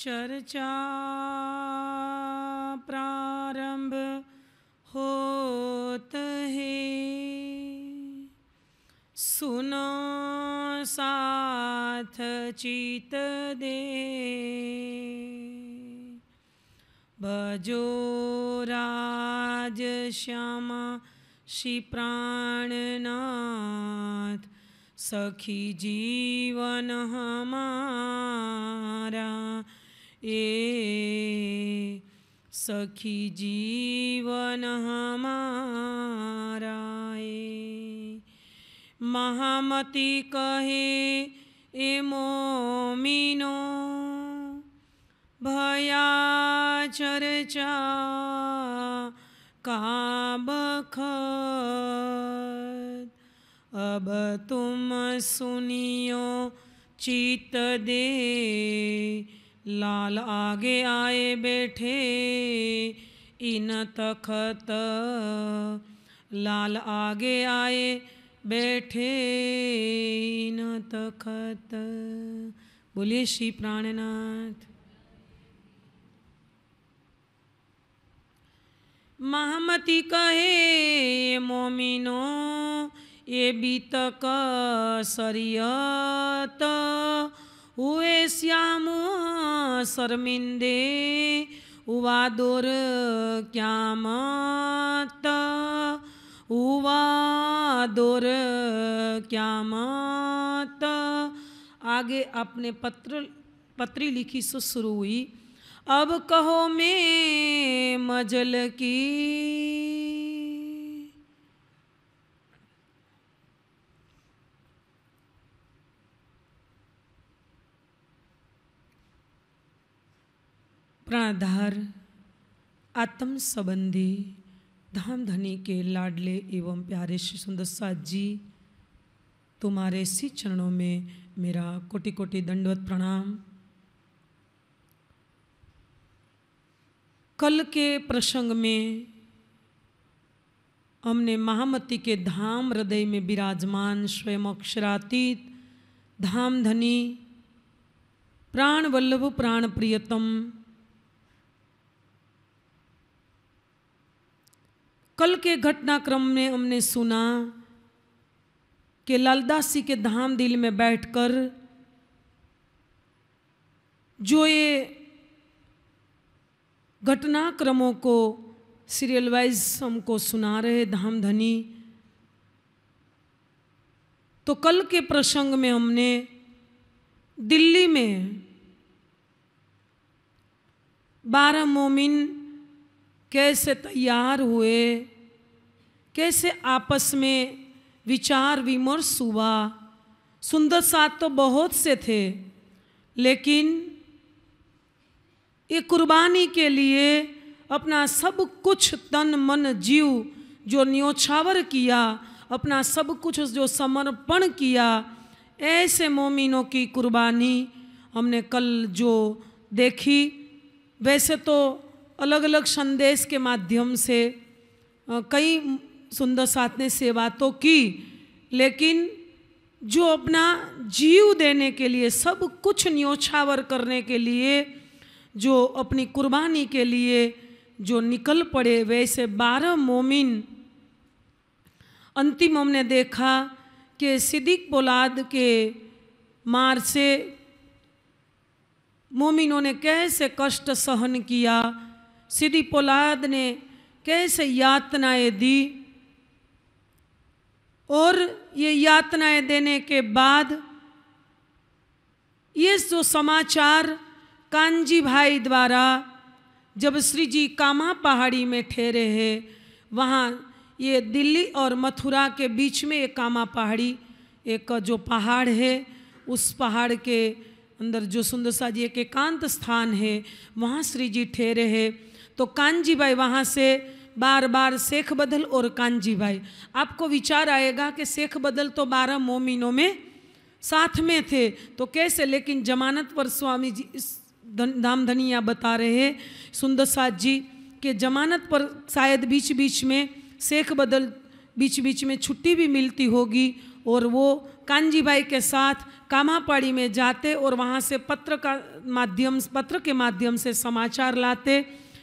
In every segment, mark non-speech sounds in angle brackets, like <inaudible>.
चर्चा प्रारंभ होत है सुनो साथ चित दे भजो राज श्यामा श्री प्राणनाथ सखी जीवन हमारा ए सखी जीवन हमारा ए कहे ए मोमिनो भया चर्चा का बख अब तुम सुनियो चित दे लाल आगे आए बैठे इन तखत लाल आगे आए बैठे इन तखत बोलिए श्री प्राणनाथ महामती कहे मोमिनो ये बीतक सरियत हुए श्याम शर्मिंदे हुआ दुर क्या मत हुआ क्या मत आगे अपने पत्र पत्री लिखी से शुरू हुई अब कहो मैं मजल की प्राणाधार आत्म संबंधी धाम धनी के लाडले एवं प्यारे श्री सुंदर साथ जी तुम्हारे सी चरणों में मेरा कोटि कोटि दंडवत प्रणाम कल के प्रसंग में हमने महामती के धाम हृदय में विराजमान स्वयं अक्षरातीत धाम धनी प्राण वल्लभ प्राण प्रियतम कल के घटनाक्रम में हमने सुना कि लालदास जी के धाम दिल में बैठकर जो ये घटनाक्रमों को सीरियल वाइज हमको सुना रहे धाम धनी तो कल के प्रसंग में हमने दिल्ली में बारह मोमिन कैसे तैयार हुए कैसे आपस में विचार विमर्श हुआ सुंदर साथ तो बहुत से थे लेकिन ये कुर्बानी के लिए अपना सब कुछ तन मन जीव जो न्योछावर किया अपना सब कुछ जो समर्पण किया ऐसे मोमिनों की कुर्बानी हमने कल जो देखी वैसे तो अलग अलग संदेश के माध्यम से कई सुंदर साथ ने सेवा तो की लेकिन जो अपना जीव देने के लिए सब कुछ न्योछावर करने के लिए जो अपनी कुर्बानी के लिए जो निकल पड़े वैसे बारह मोमिन अंतिम हमने देखा कि सिद्दीक पोलाद के मार से मोमिनों ने कैसे कष्ट सहन किया सिद्दीक पोलाद ने कैसे यातनाएं दी और ये यातनाएं देने के बाद ये जो समाचार कांजी भाई द्वारा जब श्री जी कामा पहाड़ी में ठहरे हैं वहाँ ये दिल्ली और मथुरा के बीच में एक कामा पहाड़ी एक जो पहाड़ है उस पहाड़ के अंदर जो सुंदर सा जी एक एकांत स्थान है वहाँ श्री जी ठहरे हैं तो कांजी भाई वहाँ से बार बार शेख बदल और कांजी भाई आपको विचार आएगा कि शेख बदल तो बारह मोमिनों में साथ में थे तो कैसे लेकिन जमानत पर स्वामी जी इस धन दन, धनिया बता रहे हैं सुंदर साथ जी के जमानत पर शायद बीच बीच में शेख बदल बीच बीच में छुट्टी भी मिलती होगी और वो कांजी भाई के साथ कामापाड़ी में जाते और वहाँ से पत्र का माध्यम पत्र के माध्यम से समाचार लाते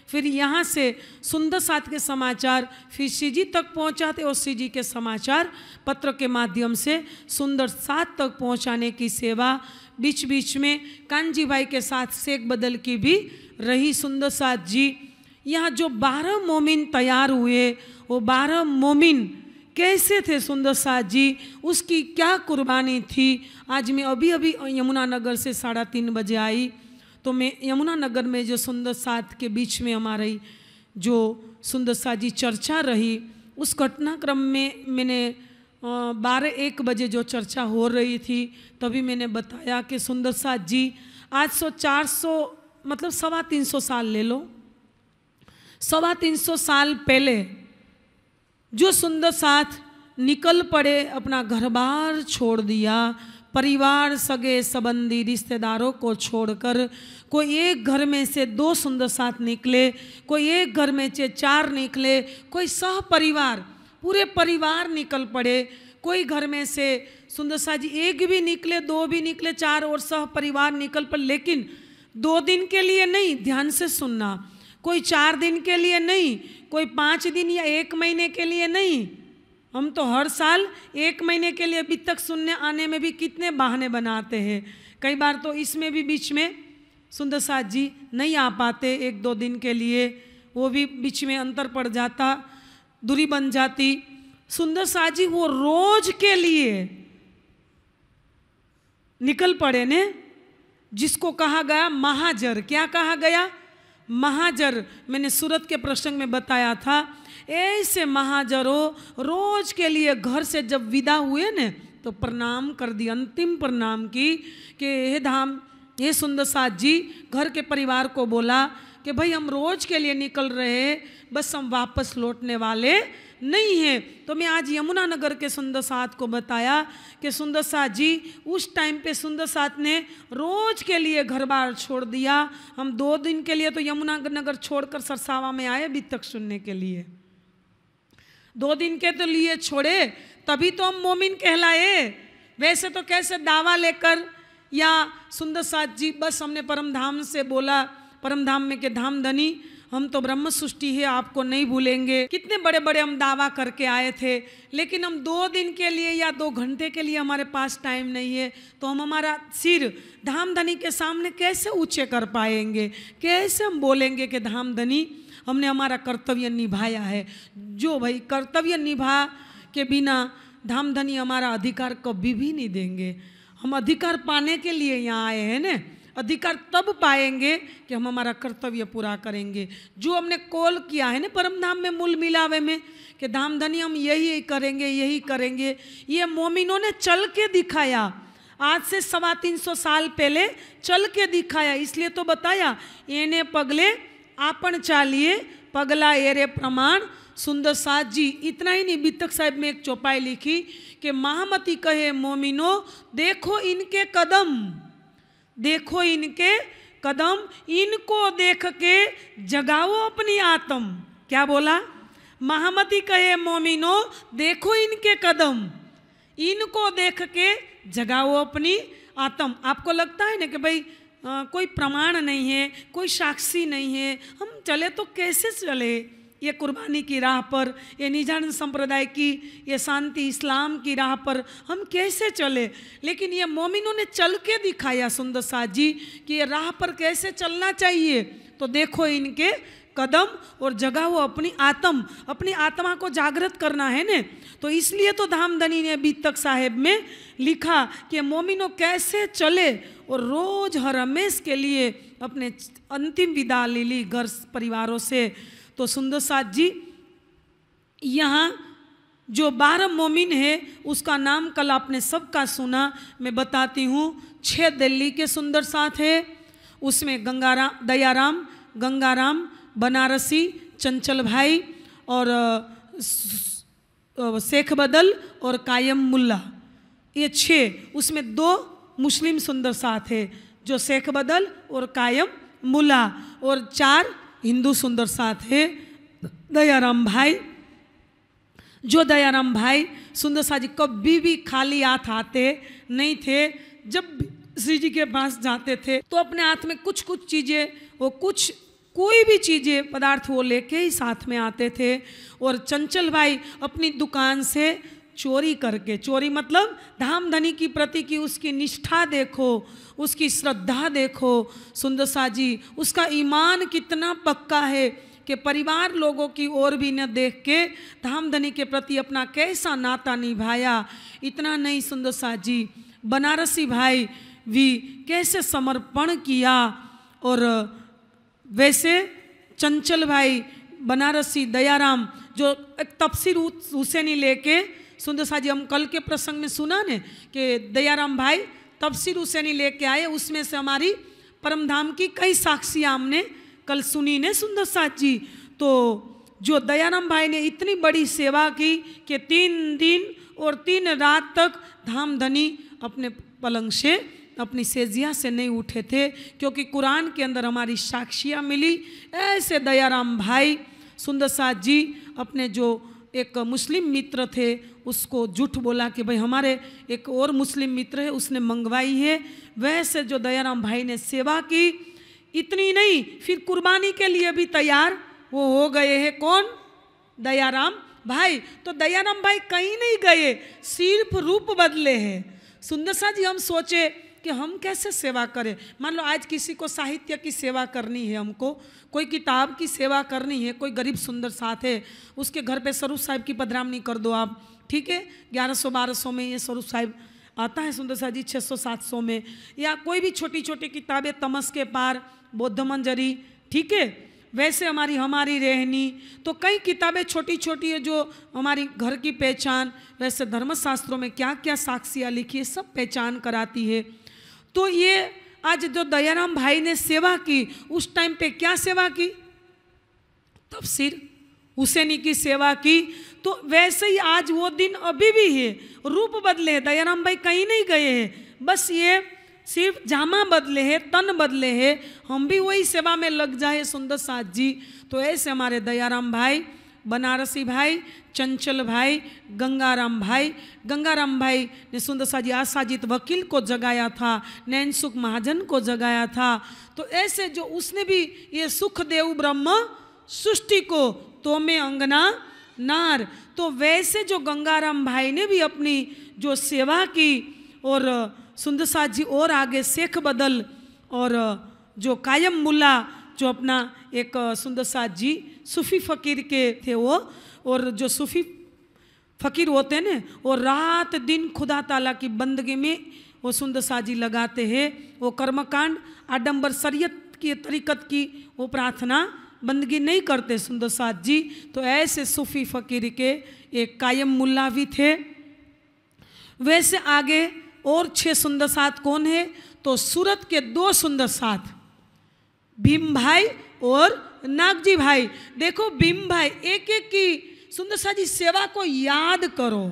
फिर यहाँ से सुंदर साथ के समाचार फिर सीजी तक पहुँचाते और सीजी के समाचार पत्र के माध्यम से सुंदर साथ तक पहुँचाने की सेवा बीच बीच में कांजी भाई के साथ शेख बदल की भी रही सुंदर साथ जी यहाँ जो बारह मोमिन तैयार हुए वो बारह मोमिन कैसे थे सुंदर साथ जी उसकी क्या कुर्बानी थी आज मैं अभी अभी यमुनानगर से साढ़ा तीन बजे आई तो मैं यमुना नगर में जो सुंदर साथ के बीच में हमारी जो सुंदर साथ जी चर्चा रही उस घटनाक्रम में मैंने बारह एक बजे जो चर्चा हो रही थी तभी मैंने बताया कि सुंदर साथ जी आज सौ चार सौ मतलब सवा तीन सौ साल ले लो सवा तीन सौ साल पहले जो सुंदर साथ निकल पड़े अपना घर बार छोड़ दिया परिवार सगे संबंधी रिश्तेदारों को छोड़कर कोई एक घर में से दो सुंदर साथ निकले कोई एक घर में से चार निकले कोई सह परिवार पूरे परिवार निकल पड़े कोई घर में से सुंदर सा जी एक भी निकले दो भी निकले चार और सह परिवार निकल पर लेकिन दो दिन के लिए नहीं ध्यान से सुनना कोई चार दिन के लिए नहीं कोई पाँच दिन या एक महीने के लिए नहीं हम तो हर साल एक महीने के लिए अभी तक सुनने आने में भी कितने बहाने बनाते हैं कई बार तो इसमें भी बीच में सुंदर साथ जी नहीं आ पाते एक दो दिन के लिए वो भी बीच में अंतर पड़ जाता दूरी बन जाती सुंदर साथ जी वो रोज के लिए निकल पड़े ने जिसको कहा गया महाजर क्या कहा गया महाजर मैंने सूरत के प्रसंग में बताया था ऐसे महाजरो रोज के लिए घर से जब विदा हुए ने तो प्रणाम कर दिया अंतिम प्रणाम की कि हे धाम ये सुंदर साथ जी घर के परिवार को बोला कि भाई हम रोज के लिए निकल रहे बस हम वापस लौटने वाले नहीं हैं तो मैं आज यमुना नगर के सुंदर साथ को बताया कि सुंदर साथ जी उस टाइम पे सुंदर साथ ने रोज के लिए घर बार छोड़ दिया हम दो दिन के लिए तो यमुना नगर छोड़कर सरसावा में आए अभी तक सुनने के लिए दो दिन के तो लिए छोड़े तभी तो हम मोमिन कहलाए वैसे तो कैसे दावा लेकर या सुंदर साथ जी बस हमने परम धाम से बोला परम धाम में के धाम धनी हम तो ब्रह्म सृष्टि है आपको नहीं भूलेंगे कितने बड़े बड़े हम दावा करके आए थे लेकिन हम दो दिन के लिए या दो घंटे के लिए हमारे पास टाइम नहीं है तो हम हमारा सिर धाम धनी के सामने कैसे ऊँचे कर पाएंगे कैसे हम बोलेंगे कि धाम धनी हमने हमारा कर्तव्य निभाया है जो भाई कर्तव्य निभा के बिना धाम धनी हमारा अधिकार कभी भी नहीं देंगे हम अधिकार पाने के लिए यहाँ आए हैं न अधिकार तब पाएंगे कि हम हमारा कर्तव्य पूरा करेंगे जो हमने कॉल किया है ना परम धाम में मूल मिलावे में कि धाम धनी हम यही करेंगे यही करेंगे ये मोमिनों ने चल के दिखाया आज से सवा तीन सौ साल पहले चल के दिखाया इसलिए तो बताया एने पगले चालिए पगला एरे प्रमाण सुंदर सात जी इतना ही नहीं बीतक साहब में एक चौपाई लिखी कि महामती कहे मोमिनो देखो इनके कदम देखो इनके कदम इनको देख के जगाओ अपनी आत्म क्या बोला महामती कहे मोमिनो देखो इनके कदम इनको देख के जगाओ अपनी आत्म आपको लगता है ना कि भाई कोई प्रमाण नहीं है कोई साक्षी नहीं है हम चले तो कैसे चले ये कुर्बानी की राह पर ये निजान संप्रदाय की ये शांति इस्लाम की राह पर हम कैसे चले लेकिन ये मोमिनों ने चल के दिखाया सुंदर शाह जी कि ये राह पर कैसे चलना चाहिए तो देखो इनके कदम और जगह वो अपनी आत्म अपनी आत्मा को जागृत करना है ने तो इसलिए तो धामधनी ने बीत तक साहेब में लिखा कि मोमिनो कैसे चले और रोज हर हमेश के लिए अपने अंतिम विदा ले ली घर परिवारों से तो सुंदर साथ जी यहाँ जो बारह मोमिन है उसका नाम कल आपने सबका सुना मैं बताती हूँ छह दिल्ली के सुंदर साथ है उसमें गंगाराम दयाराम गंगाराम बनारसी चंचल भाई और शेख बदल और कायम मुल्ला ये छः उसमें दो मुस्लिम सुंदर साथ है जो शेख बदल और कायम मुला और चार हिंदू सुंदर साथ है दयाराम भाई जो दयाराम भाई सुंदर शाह जी कभी भी खाली हाथ आते नहीं थे जब श्री जी के पास जाते थे तो अपने हाथ में कुछ कुछ चीज़ें वो कुछ कोई भी चीज़ें पदार्थ वो लेके ही साथ में आते थे और चंचल भाई अपनी दुकान से चोरी करके चोरी मतलब धाम धनी की प्रति की उसकी निष्ठा देखो उसकी श्रद्धा देखो सुंदर सा जी उसका ईमान कितना पक्का है कि परिवार लोगों की ओर भी न देख के धाम धनी के प्रति अपना कैसा नाता निभाया इतना नहीं सुंदर सा जी बनारसी भाई भी कैसे समर्पण किया और वैसे चंचल भाई बनारसी दयाराम जो एक उसे हुसैनी लेके सुंदर शाह जी हम कल के प्रसंग में सुना ने कि दयाराम भाई उसे नहीं लेके आए उसमें से हमारी परमधाम की कई साक्षियाँ हमने कल सुनी ने सुंदर शाह जी तो जो दयाराम भाई ने इतनी बड़ी सेवा की कि तीन दिन और तीन रात तक धाम धनी अपने पलंग से अपनी सेजिया से नहीं उठे थे क्योंकि कुरान के अंदर हमारी साक्षियाँ मिली ऐसे दयाराम भाई सुंदर जी अपने जो एक मुस्लिम मित्र थे उसको झूठ बोला कि भाई हमारे एक और मुस्लिम मित्र है उसने मंगवाई है वैसे जो दयाराम भाई ने सेवा की इतनी नहीं फिर कुर्बानी के लिए भी तैयार वो हो गए हैं कौन दयाराम भाई तो दयाराम भाई कहीं नहीं गए सिर्फ रूप बदले हैं सुंदर सा जी हम सोचे कि हम कैसे सेवा करें मान लो आज किसी को साहित्य की सेवा करनी है हमको कोई किताब की सेवा करनी है कोई गरीब सुंदर साथ है उसके घर पे स्वरूप साहिब की पधरामनी कर दो आप ठीक है ग्यारह सौ बारह सौ में ये स्वरूप साहिब आता है सुंदर साहब जी छः सौ सात सौ में या कोई भी छोटी छोटी किताबें तमस के पार बौद्ध मंजरी ठीक है वैसे हमारी हमारी रहनी तो कई किताबें छोटी छोटी है जो हमारी घर की पहचान वैसे धर्मशास्त्रों में क्या क्या साक्षियाँ लिखी है सब पहचान कराती है तो ये आज जो दयाराम भाई ने सेवा की उस टाइम पे क्या सेवा की तब सिर हुसैनी की सेवा की तो वैसे ही आज वो दिन अभी भी है रूप बदले हैं दयाराम भाई कहीं नहीं गए हैं बस ये सिर्फ जामा बदले हैं तन बदले हैं हम भी वही सेवा में लग जाए सुंदर साथ जी तो ऐसे हमारे दयाराम भाई बनारसी भाई चंचल भाई गंगाराम भाई गंगाराम भाई ने सुंदर जी आसाजित वकील को जगाया था नैन सुख महाजन को जगाया था तो ऐसे जो उसने भी ये सुखदेव ब्रह्म सृष्टि को तो में अंगना नार तो वैसे जो गंगाराम भाई ने भी अपनी जो सेवा की और सुंदरसा जी और आगे शेख बदल और जो कायम मुला जो अपना एक सुंदरसा जी सूफ़ी फ़कीर के थे वो और जो सूफ़ी फ़कीर होते हैं ना वो रात दिन खुदा ताला की बंदगी में वो सुंदर साजी लगाते हैं वो कर्मकांड आडम्बर शरीयत की तरीकत की वो प्रार्थना बंदगी नहीं करते सुंदर साद जी तो ऐसे सूफ़ी फ़कीर के एक कायम मुल्ला भी थे वैसे आगे और छह सुंदर साथ कौन है तो सूरत के दो सुंदर साथ भीम भाई और नाग जी भाई देखो भीम भाई एक एक की सुंदर शाह जी सेवा को याद करो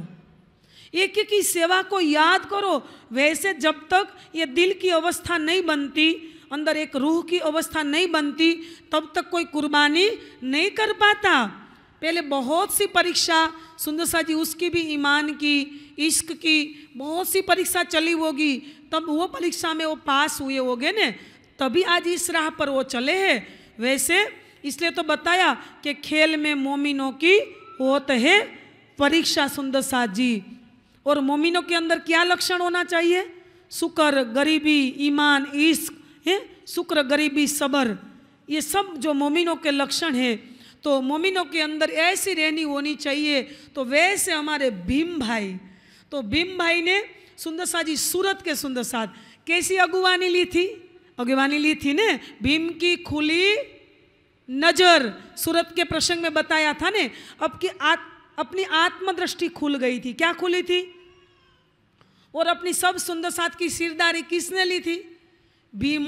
एक एक की सेवा को याद करो वैसे जब तक ये दिल की अवस्था नहीं बनती अंदर एक रूह की अवस्था नहीं बनती तब तक कोई कुर्बानी नहीं कर पाता पहले बहुत सी परीक्षा सुंदर शाह जी उसकी भी ईमान की इश्क की बहुत सी परीक्षा चली होगी तब वो परीक्षा में वो पास हुए होगे ने तभी आज इस राह पर वो चले हैं वैसे इसलिए तो बताया कि खेल में मोमिनों की होत है परीक्षा सुंदर साथ जी और मोमिनों के अंदर क्या लक्षण होना चाहिए शुक्र गरीबी ईमान ईश्क है शुक्र गरीबी सबर ये सब जो मोमिनों के लक्षण है तो मोमिनों के अंदर ऐसी रहनी होनी चाहिए तो वैसे हमारे भीम भाई तो भीम भाई ने सुंदर साथ जी सूरत के सुंदर साथ कैसी अगुवानी ली थी भगवानी ली थी ने भीम की खुली नजर सूरत के प्रसंग में बताया था ने अब की आत, अपनी आत्मदृष्टि खुल गई थी क्या खुली थी और अपनी सब सुंदर साथ की सिरदारी किसने ली थी भीम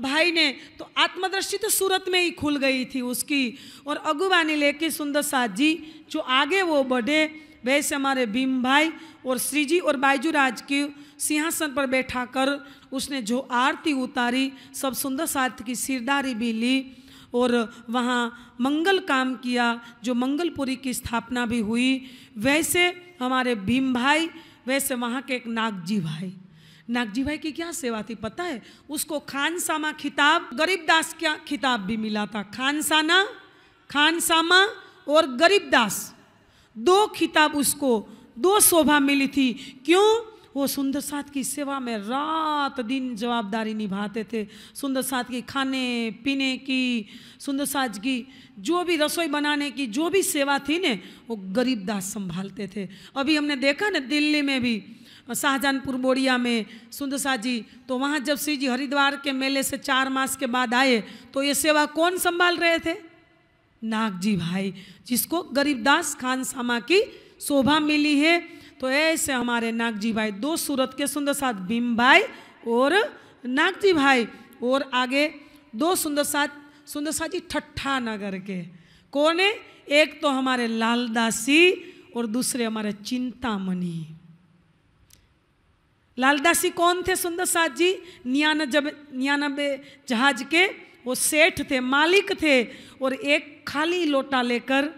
भाई ने तो आत्मदृष्टि तो सूरत में ही खुल गई थी उसकी और अगुवानी लेके सुंदर साथ जी जो आगे वो बढ़े वैसे हमारे भीम भाई और श्रीजी और बायजू राज के सिंहासन पर बैठा कर उसने जो आरती उतारी सब सुंदर साथ की सिरदारी भी ली और वहाँ मंगल काम किया जो मंगलपुरी की स्थापना भी हुई वैसे हमारे भीम भाई वैसे वहाँ के एक नागजी भाई नागजी भाई की क्या सेवा थी पता है उसको खानसामा खिताब गरीबदास क्या खिताब भी मिला था खानसाना खानसामा और गरीबदास दो खिताब उसको दो शोभा मिली थी क्यों वो सुंदर सात की सेवा में रात दिन जवाबदारी निभाते थे सुंदर सात की खाने पीने की सुंदर सात की जो भी रसोई बनाने की जो भी सेवा थी ने वो गरीब दास संभालते थे अभी हमने देखा ना दिल्ली में भी शाहजहानपुर बोरिया में सुंदर शाह जी तो वहाँ जब श्री जी हरिद्वार के मेले से चार मास के बाद आए तो ये सेवा कौन संभाल रहे थे नाग जी भाई जिसको गरीबदास खान सामा की शोभा मिली है तो ऐसे हमारे नाग जी भाई दो सूरत के सुंदर साथ भीम भाई और नाग जी भाई और आगे दो सुंदर साथ सुंदर साथ जी ठट्ठा नगर के कौन है एक तो हमारे लालदासी और दूसरे हमारे चिंतामणि लालदासी कौन थे सुंदर साथ जी जब नियानबे जहाज के वो सेठ थे मालिक थे और एक खाली लोटा लेकर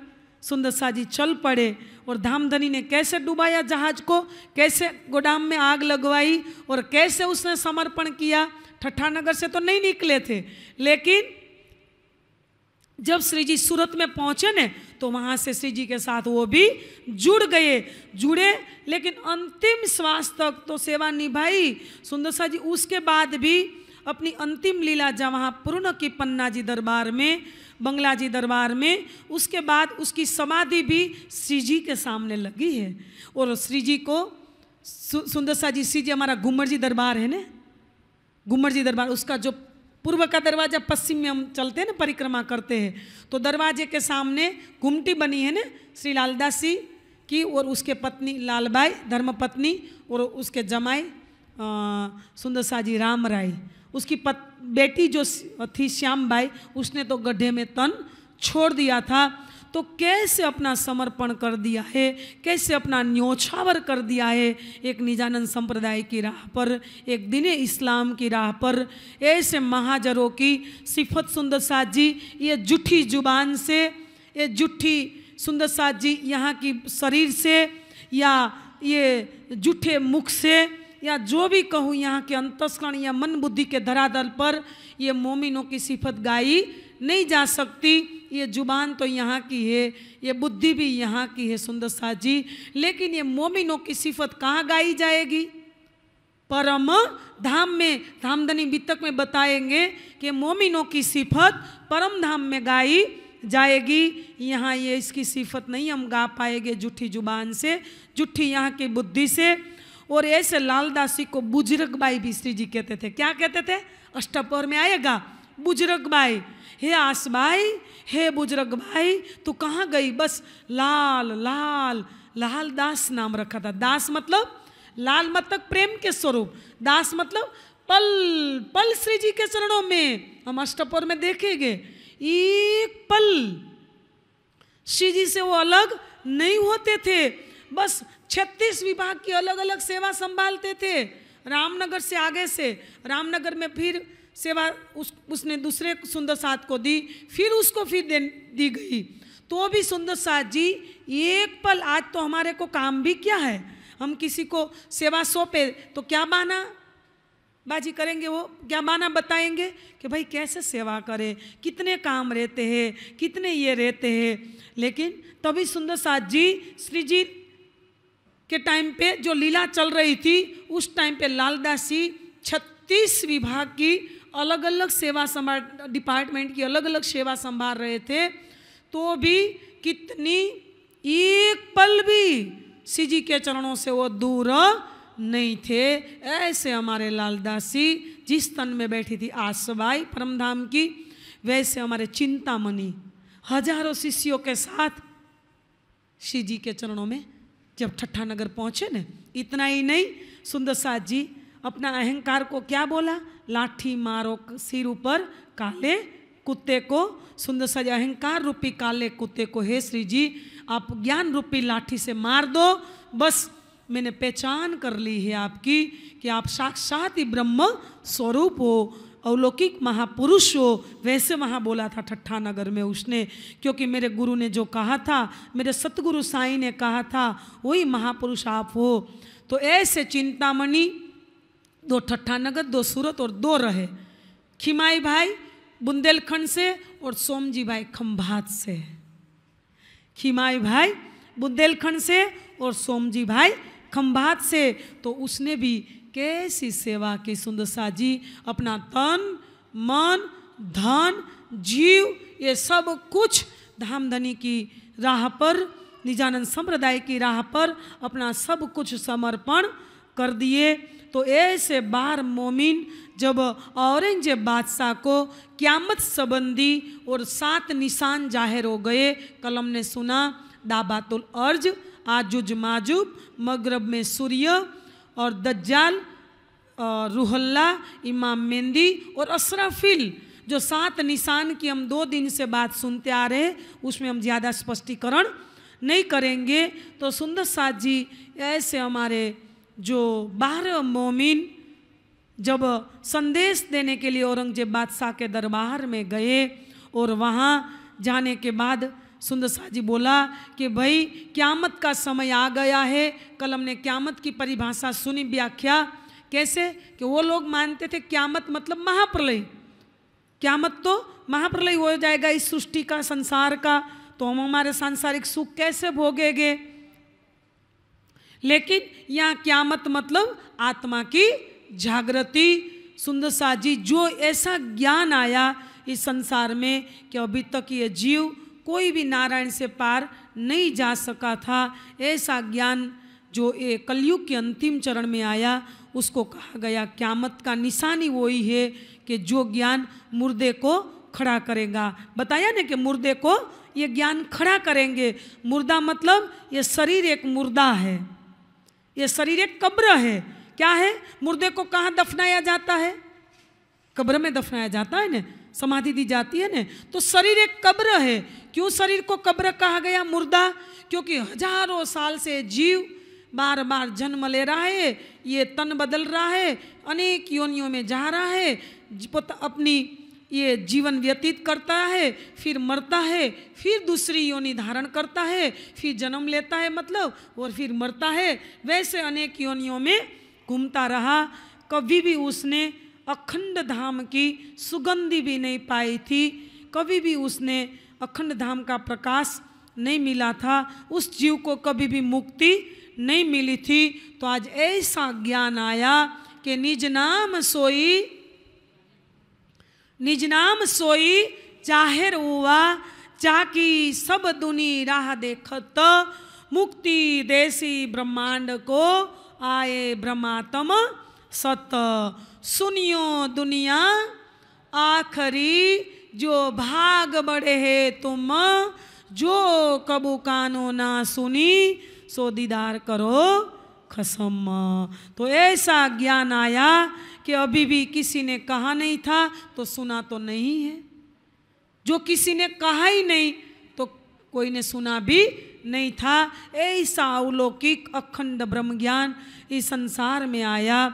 सुंदर साह जी चल पड़े और धामधनी ने कैसे डुबाया जहाज को कैसे गोदाम में आग लगवाई और कैसे उसने समर्पण किया ठट्ठानगर से तो नहीं निकले थे लेकिन जब श्री जी सूरत में पहुंचे ने तो वहाँ से श्री जी के साथ वो भी जुड़ गए जुड़े लेकिन अंतिम श्वास तक तो सेवा निभाई सुंदर शाह जी उसके बाद भी अपनी अंतिम लीला जहाँ पूर्ण की पन्ना जी दरबार में बंगला जी दरबार में उसके बाद उसकी समाधि भी श्री जी के सामने लगी है और श्री जी को सु, सुंदर सा जी श्री जी हमारा घूमर जी दरबार है ना घूमर जी दरबार उसका जो पूर्व का दरवाज़ा पश्चिम में हम चलते हैं ना परिक्रमा करते हैं तो दरवाजे के सामने घुमटी बनी है ना श्री लालदास जी की और उसके पत्नी लालबाई धर्मपत्नी और उसके जमाई सुंदर जी राम राय उसकी पत बेटी जो थी श्याम बाई उसने तो गड्ढे में तन छोड़ दिया था तो कैसे अपना समर्पण कर दिया है कैसे अपना न्योछावर कर दिया है एक निजानंद संप्रदाय की राह पर एक दिन इस्लाम की राह पर ऐसे महाजरों की सिफत सुंदर साथ जी ये जूठी जुबान से ये जूठी सुंदर साथ जी यहाँ की शरीर से या ये जूठे मुख से या जो भी कहूँ यहाँ के अंतस्करण या मन बुद्धि के धरातल पर ये मोमिनों की सिफत गाई नहीं जा सकती ये जुबान तो यहाँ की है ये बुद्धि भी यहाँ की है सुंदर शाह जी लेकिन ये मोमिनों की सिफत कहाँ गाई जाएगी परम धाम में धामधनी बीतक में बताएंगे कि मोमिनों की सिफत परम धाम में गाई जाएगी यहाँ ये इसकी सिफत नहीं हम गा पाएंगे जूठी जुबान से जूठी यहाँ की बुद्धि से और ऐसे लालदासी को बुजुर्ग बाई भी श्री जी कहते थे क्या कहते थे अष्टपोर में आएगा बुजुर्ग बाई हे आस बाई हे बुजुर्ग भाई तू कहाँ गई बस लाल लाल लाल दास नाम रखा था दास मतलब लाल मतलब प्रेम के स्वरूप दास मतलब पल पल श्री जी के चरणों में हम अष्टपोर में देखेंगे एक पल श्री जी से वो अलग नहीं होते थे बस छत्तीस विभाग की अलग अलग सेवा संभालते थे रामनगर से आगे से रामनगर में फिर सेवा उस उसने दूसरे सुंदर साथ को दी फिर उसको फिर दे दी गई तो भी सुंदर साथ जी एक पल आज तो हमारे को काम भी क्या है हम किसी को सेवा सौंपे तो क्या माना बाजी करेंगे वो क्या माना बताएंगे कि भाई कैसे सेवा करें कितने काम रहते हैं कितने ये रहते हैं लेकिन तभी सुंदर साथ जी श्री जी के टाइम पे जो लीला चल रही थी उस टाइम पे लालदास जी छत्तीस विभाग की अलग अलग सेवा संभाल डिपार्टमेंट की अलग अलग सेवा संभाल रहे थे तो भी कितनी एक पल भी सीजी के चरणों से वो दूर नहीं थे ऐसे हमारे लालदास जी जिस तन में बैठी थी आसबाई परमधाम की वैसे हमारे चिंतामणि हजारों शिष्यों के साथ श्री जी के चरणों में जब ठट्ठा नगर पहुँचे न इतना ही नहीं सुंदर साथ जी अपना अहंकार को क्या बोला लाठी मारो सिर ऊपर काले कुत्ते को सुंदर साज अहंकार रूपी काले कुत्ते को हे श्री जी आप ज्ञान रूपी लाठी से मार दो बस मैंने पहचान कर ली है आपकी कि आप साक्षात ही ब्रह्म स्वरूप हो अवलौकिक महापुरुष हो वैसे वहाँ बोला था ठट्ठा नगर में उसने क्योंकि मेरे गुरु ने जो कहा था मेरे सतगुरु साईं ने कहा था वही महापुरुष आप हो तो ऐसे चिंतामणि दो ठट्ठा नगर दो सूरत और दो रहे खिमाई भाई बुंदेलखंड से और सोमजी भाई खम्भात से खिमाई भाई बुंदेलखंड से और सोमजी भाई खम्भात से तो उसने भी कैसी सेवा की सुंदर जी अपना तन मन धन जीव ये सब कुछ धामधनी की राह पर निजानंद संप्रदाय की राह पर अपना सब कुछ समर्पण कर दिए तो ऐसे बार मोमिन जब औरंगजेब बादशाह को क्यामत संबंधी और सात निशान जाहिर हो गए कलम ने सुना दाबातुल अर्ज आजुज माजुब मगरब में सूर्य और दज्जाल और रूहल्ला इमाम मेहंदी और अशरफिल जो सात निशान की हम दो दिन से बात सुनते आ रहे उसमें हम ज़्यादा स्पष्टीकरण नहीं करेंगे तो सुंदर साहद जी ऐसे हमारे जो बारह मोमिन जब संदेश देने के लिए औरंगजेब बादशाह के दरबार में गए और वहाँ जाने के बाद सुंदर शाह जी बोला कि भाई क्यामत का समय आ गया है कल हमने क्यामत की परिभाषा सुनी व्याख्या कैसे कि वो लोग मानते थे क्यामत मतलब महाप्रलय क्यामत तो महाप्रलय हो जाएगा इस सृष्टि का संसार का तो हम हमारे सांसारिक सुख कैसे भोगेंगे लेकिन यहाँ क्यामत मतलब आत्मा की जागृति सुंदर शाह जी जो ऐसा ज्ञान आया इस संसार में कि अभी तक ये जीव कोई भी नारायण से पार नहीं जा सका था ऐसा ज्ञान जो ये कलयुग के अंतिम चरण में आया उसको कहा गया क्यामत का निशानी वही है कि जो ज्ञान मुर्दे को खड़ा करेगा बताया ना कि मुर्दे को ये ज्ञान खड़ा करेंगे मुर्दा मतलब ये शरीर एक मुर्दा है ये शरीर एक कब्र है क्या है मुर्दे को कहाँ दफनाया जाता है कब्र में दफनाया जाता है ना समाधि दी जाती है ना तो शरीर एक कब्र है क्यों शरीर को कब्र कहा गया मुर्दा क्योंकि हजारों साल से जीव बार बार जन्म ले रहा है ये तन बदल रहा है अनेक योनियों में जा रहा है अपनी ये जीवन व्यतीत करता है फिर मरता है फिर दूसरी योनि धारण करता है फिर जन्म लेता है मतलब और फिर मरता है वैसे अनेक योनियों में घूमता रहा कभी भी उसने अखंड धाम की सुगंधि भी नहीं पाई थी कभी भी उसने अखंड धाम का प्रकाश नहीं मिला था उस जीव को कभी भी मुक्ति नहीं मिली थी तो आज ऐसा ज्ञान आया कि निज नाम सोई निज नाम सोई जाहिर हुआ चाकी सब दुनी राह देखत मुक्ति देसी ब्रह्मांड को आए ब्रह्मात्म सत सुनियो दुनिया आखरी जो भाग बड़े है तुम जो कबू कानो ना सुनी सो दीदार करो खसम तो ऐसा ज्ञान आया कि अभी भी किसी ने कहा नहीं था तो सुना तो नहीं है जो किसी ने कहा ही नहीं तो कोई ने सुना भी नहीं था ऐसा अलौकिक अखंड ब्रह्म ज्ञान इस संसार में आया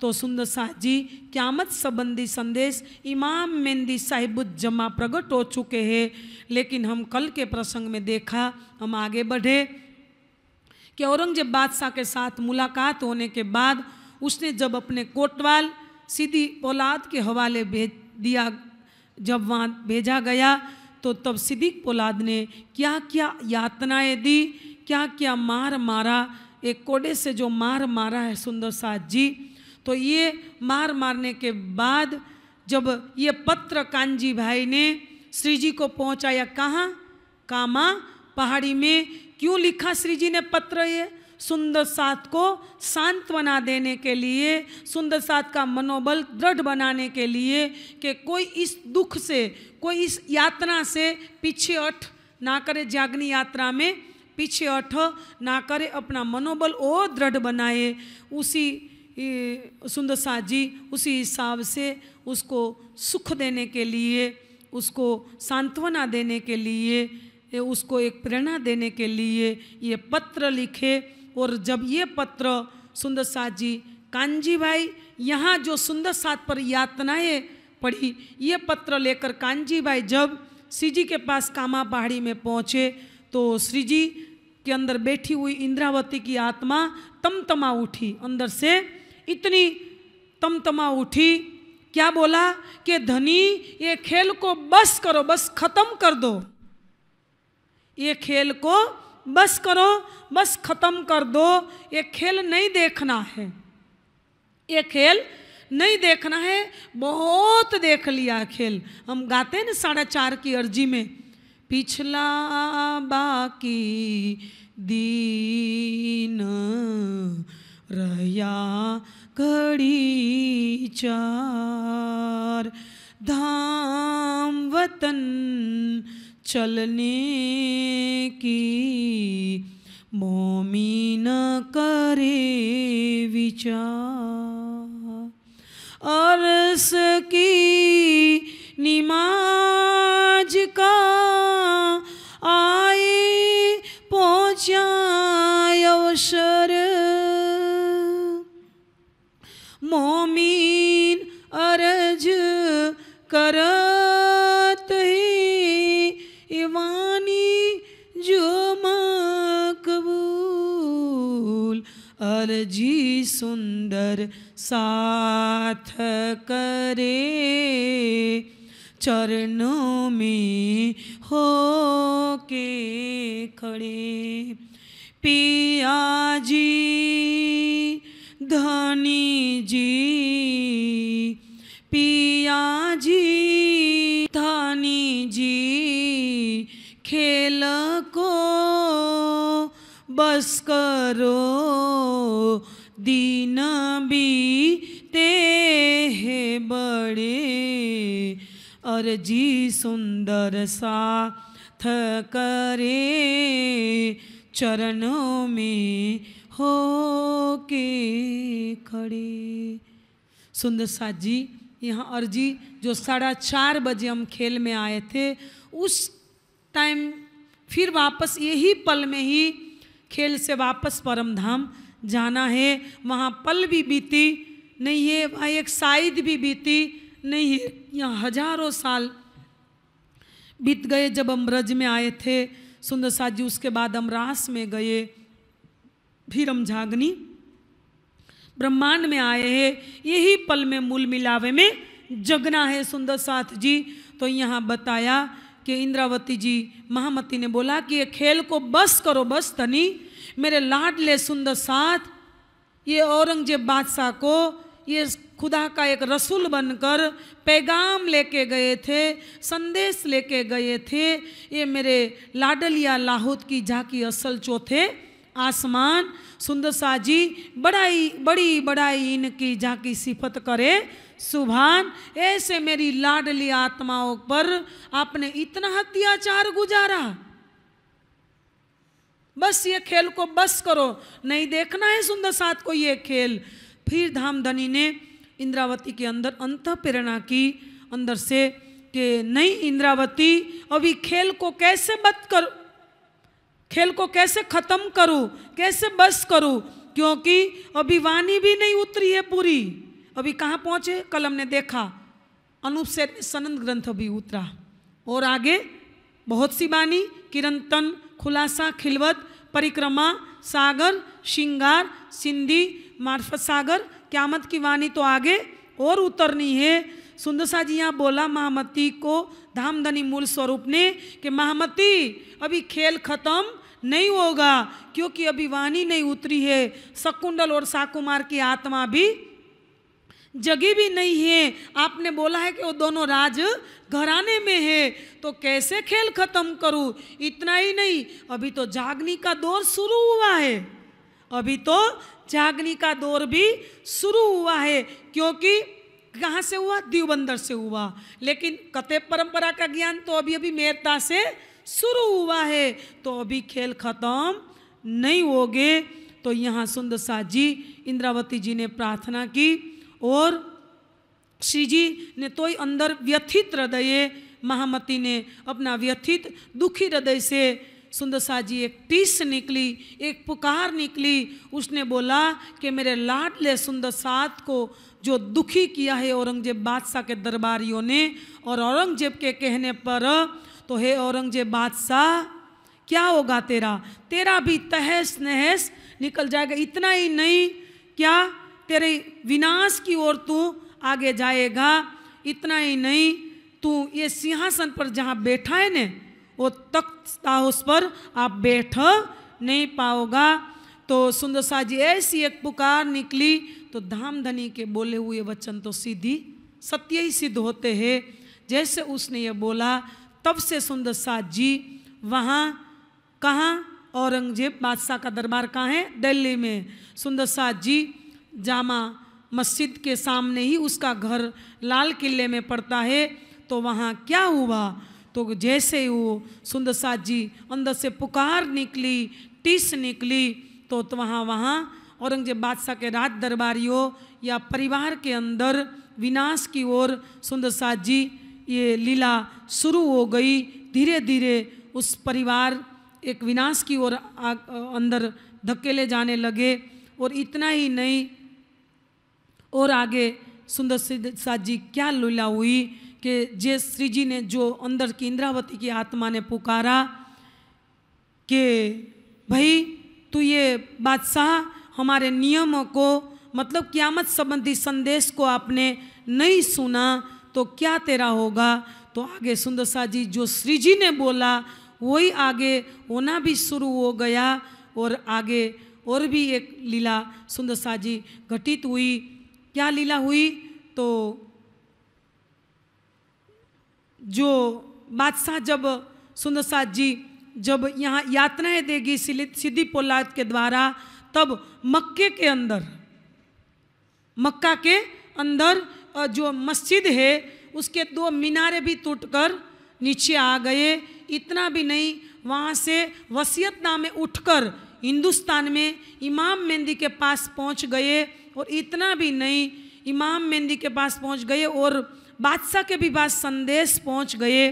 तो सुंदर शाह जी क्यामत संबंधी संदेश इमाम मेहंदी साहिबुजमा प्रकट हो चुके हैं लेकिन हम कल के प्रसंग में देखा हम आगे बढ़े कि औरंगजेब बादशाह के साथ मुलाकात होने के बाद उसने जब अपने कोटवाल सीधी पोलाद के हवाले भेज दिया जब वहाँ भेजा गया तो तब सिद्दीक पोलाद ने क्या क्या यातनाएं दी क्या क्या मार मारा एक कोडे से जो मार मारा है सुंदर साथ जी तो ये मार मारने के बाद जब ये पत्र कांजी भाई ने श्री जी को पहुंचाया कहाँ कामा पहाड़ी में क्यों लिखा श्री जी ने पत्र ये सुंदर साथ को सांत्वना देने के लिए सुंदर साथ का मनोबल दृढ़ बनाने के लिए कि कोई इस दुख से कोई इस यात्रा से पीछे अठ ना करे जागनी यात्रा में पीछे अठ ना करे अपना मनोबल और दृढ़ बनाए उसी सुंदर साथ जी उसी हिसाब से उसको सुख देने के लिए उसको सांत्वना देने के लिए उसको एक प्रेरणा देने के लिए ये पत्र लिखे और जब ये पत्र सुंदर शाह जी कांजी भाई यहाँ जो सुंदर साथ पर यातनाएं पढ़ी ये पत्र लेकर कांजी भाई जब श्री जी के पास कामा पहाड़ी में पहुँचे तो श्री जी के अंदर बैठी हुई इंद्रावती की आत्मा तमतमा उठी अंदर से इतनी तमतमा उठी क्या बोला कि धनी ये खेल को बस करो बस खत्म कर दो ये खेल को बस करो बस खत्म कर दो ये खेल नहीं देखना है ये खेल नहीं देखना है बहुत देख लिया खेल हम गाते हैं ना साढ़े चार की अर्जी में पिछला बाकी दीन रया घड़ी चार धाम वतन चलने की न करे विचार अरस की निमाज का आए पहुँचा अवसर जी सुंदर साथ करे चरणों में हो के खड़े पिया जी धनी जी पिया जी धनी जी खेल को बस करो भी ते हैं बड़े और जी सुंदर सा थ करे चरणों में हो के खड़े सुंदर सा जी यहाँ अरजी जो साढ़ा चार बजे हम खेल में आए थे उस टाइम फिर वापस यही पल में ही खेल से वापस परम धाम जाना है वहाँ पल भी बीती नहीं है वहाँ एक साइद भी बीती नहीं है यहाँ हजारों साल बीत गए जब हम ब्रज में आए थे सुंदर साथ जी उसके बाद हम रास में गए फिर हम जागनी ब्रह्मांड में आए हैं यही पल में मूल मिलावे में जगना है सुंदर साथ जी तो यहाँ बताया कि इंद्रावती जी महामती ने बोला कि ये खेल को बस करो बस तनी मेरे लाडले सुंदर साथ ये औरंगजेब बादशाह को ये खुदा का एक रसूल बनकर पैगाम लेके गए थे संदेश लेके गए थे ये मेरे लाडलिया लाहौत की झाकी असल चौथे आसमान सुंदर शाह जी बड़ाई बड़ी बड़ाई इनकी झाकी सिफत करे सुभान ऐसे मेरी लाडली आत्माओं पर आपने इतना अत्याचार गुजारा बस ये खेल को बस करो नहीं देखना है सुंदर साथ को ये खेल फिर धामधनी ने इंद्रावती के अंदर अंत प्रेरणा की अंदर से कि नहीं इंद्रावती अभी खेल को कैसे बंद कर खेल को कैसे ख़त्म करूं कैसे बस करूं क्योंकि अभी वाणी भी नहीं उतरी है पूरी अभी कहाँ पहुँचे कल हमने देखा अनूप से सनंद ग्रंथ भी उतरा और आगे बहुत सी बानी किरंतन खुलासा खिलवत परिक्रमा सागर श्रृंगार सिंधी मार्फत सागर क्यामत की वाणी तो आगे और उतरनी है सुंदरसा जी यहाँ बोला महामती को धामधनी मूल स्वरूप ने कि महामती अभी खेल खत्म नहीं होगा क्योंकि अभी वाणी नहीं उतरी है शकुंडल और साकुमार की आत्मा भी जगह भी नहीं है आपने बोला है कि वो दोनों राज घराने में है तो कैसे खेल खत्म करूं इतना ही नहीं अभी तो जागनी का दौर शुरू हुआ है अभी तो जागनी का दौर भी शुरू हुआ है क्योंकि कहाँ से हुआ दीवबंदर से हुआ लेकिन कते परंपरा का ज्ञान तो अभी अभी मेहता से शुरू हुआ है तो अभी खेल खत्म नहीं होगे तो यहाँ सुंदर साह जी इंद्रावती जी ने प्रार्थना की और श्री जी ने तो अंदर व्यथित हृदय महामती ने अपना व्यथित दुखी हृदय से सुंदर शाह जी एक टीस निकली एक पुकार निकली उसने बोला कि मेरे लाडले सुंदर सुंदरसाद को जो दुखी किया है औरंगजेब बादशाह के दरबारियों ने और औरंगजेब के कहने पर तो हे औरंगजेब बादशाह क्या होगा तेरा तेरा भी तहस नहस निकल जाएगा इतना ही नहीं क्या तेरे विनाश की ओर तू आगे जाएगा इतना ही नहीं तू ये सिंहासन पर जहाँ बैठा है न वो तख्त उस पर आप बैठ नहीं पाओगा तो सुंदर शाह जी ऐसी एक पुकार निकली तो धाम धनी के बोले हुए वचन तो सीधी सत्य ही सिद्ध होते हैं जैसे उसने ये बोला तब से सुंदर शाह जी वहाँ कहाँ औरंगजेब बादशाह का दरबार कहाँ है दिल्ली में सुंदर शाह जी जामा मस्जिद के सामने ही उसका घर लाल किले में पड़ता है तो वहाँ क्या हुआ तो जैसे वो सुंदर साथ जी अंदर से पुकार निकली टिस निकली तो, तो वहाँ वहाँ औरंगजेब बादशाह के राज दरबारियों या परिवार के अंदर विनाश की ओर सुंदर साथ जी ये लीला शुरू हो गई धीरे धीरे उस परिवार एक विनाश की ओर अंदर धकेले जाने लगे और इतना ही नहीं और आगे सुंदर साथ जी क्या लीला हुई कि जे श्री जी ने जो अंदर की इंद्रावती की आत्मा ने पुकारा कि भाई तू ये बादशाह हमारे नियमों को मतलब क्यामत संबंधी संदेश को आपने नहीं सुना तो क्या तेरा होगा तो आगे सुंदर शाह जी जो श्री जी ने बोला वही आगे होना भी शुरू हो गया और आगे और भी एक लीला सुंदर शाह जी घटित हुई क्या लीला हुई तो जो बादशाह जब सुंदर साहद जी जब यहाँ यात्राएं देगी सिद्धि पोलाद के द्वारा तब मक्के के अंदर मक्का के अंदर जो मस्जिद है उसके दो मीनारे भी टूटकर नीचे आ गए इतना भी नहीं वहाँ से वसीयतनामे उठकर हिंदुस्तान में इमाम मेहंदी के पास पहुँच गए और इतना भी नहीं इमाम मेहंदी के पास पहुंच गए और बादशाह के भी पास संदेश पहुंच गए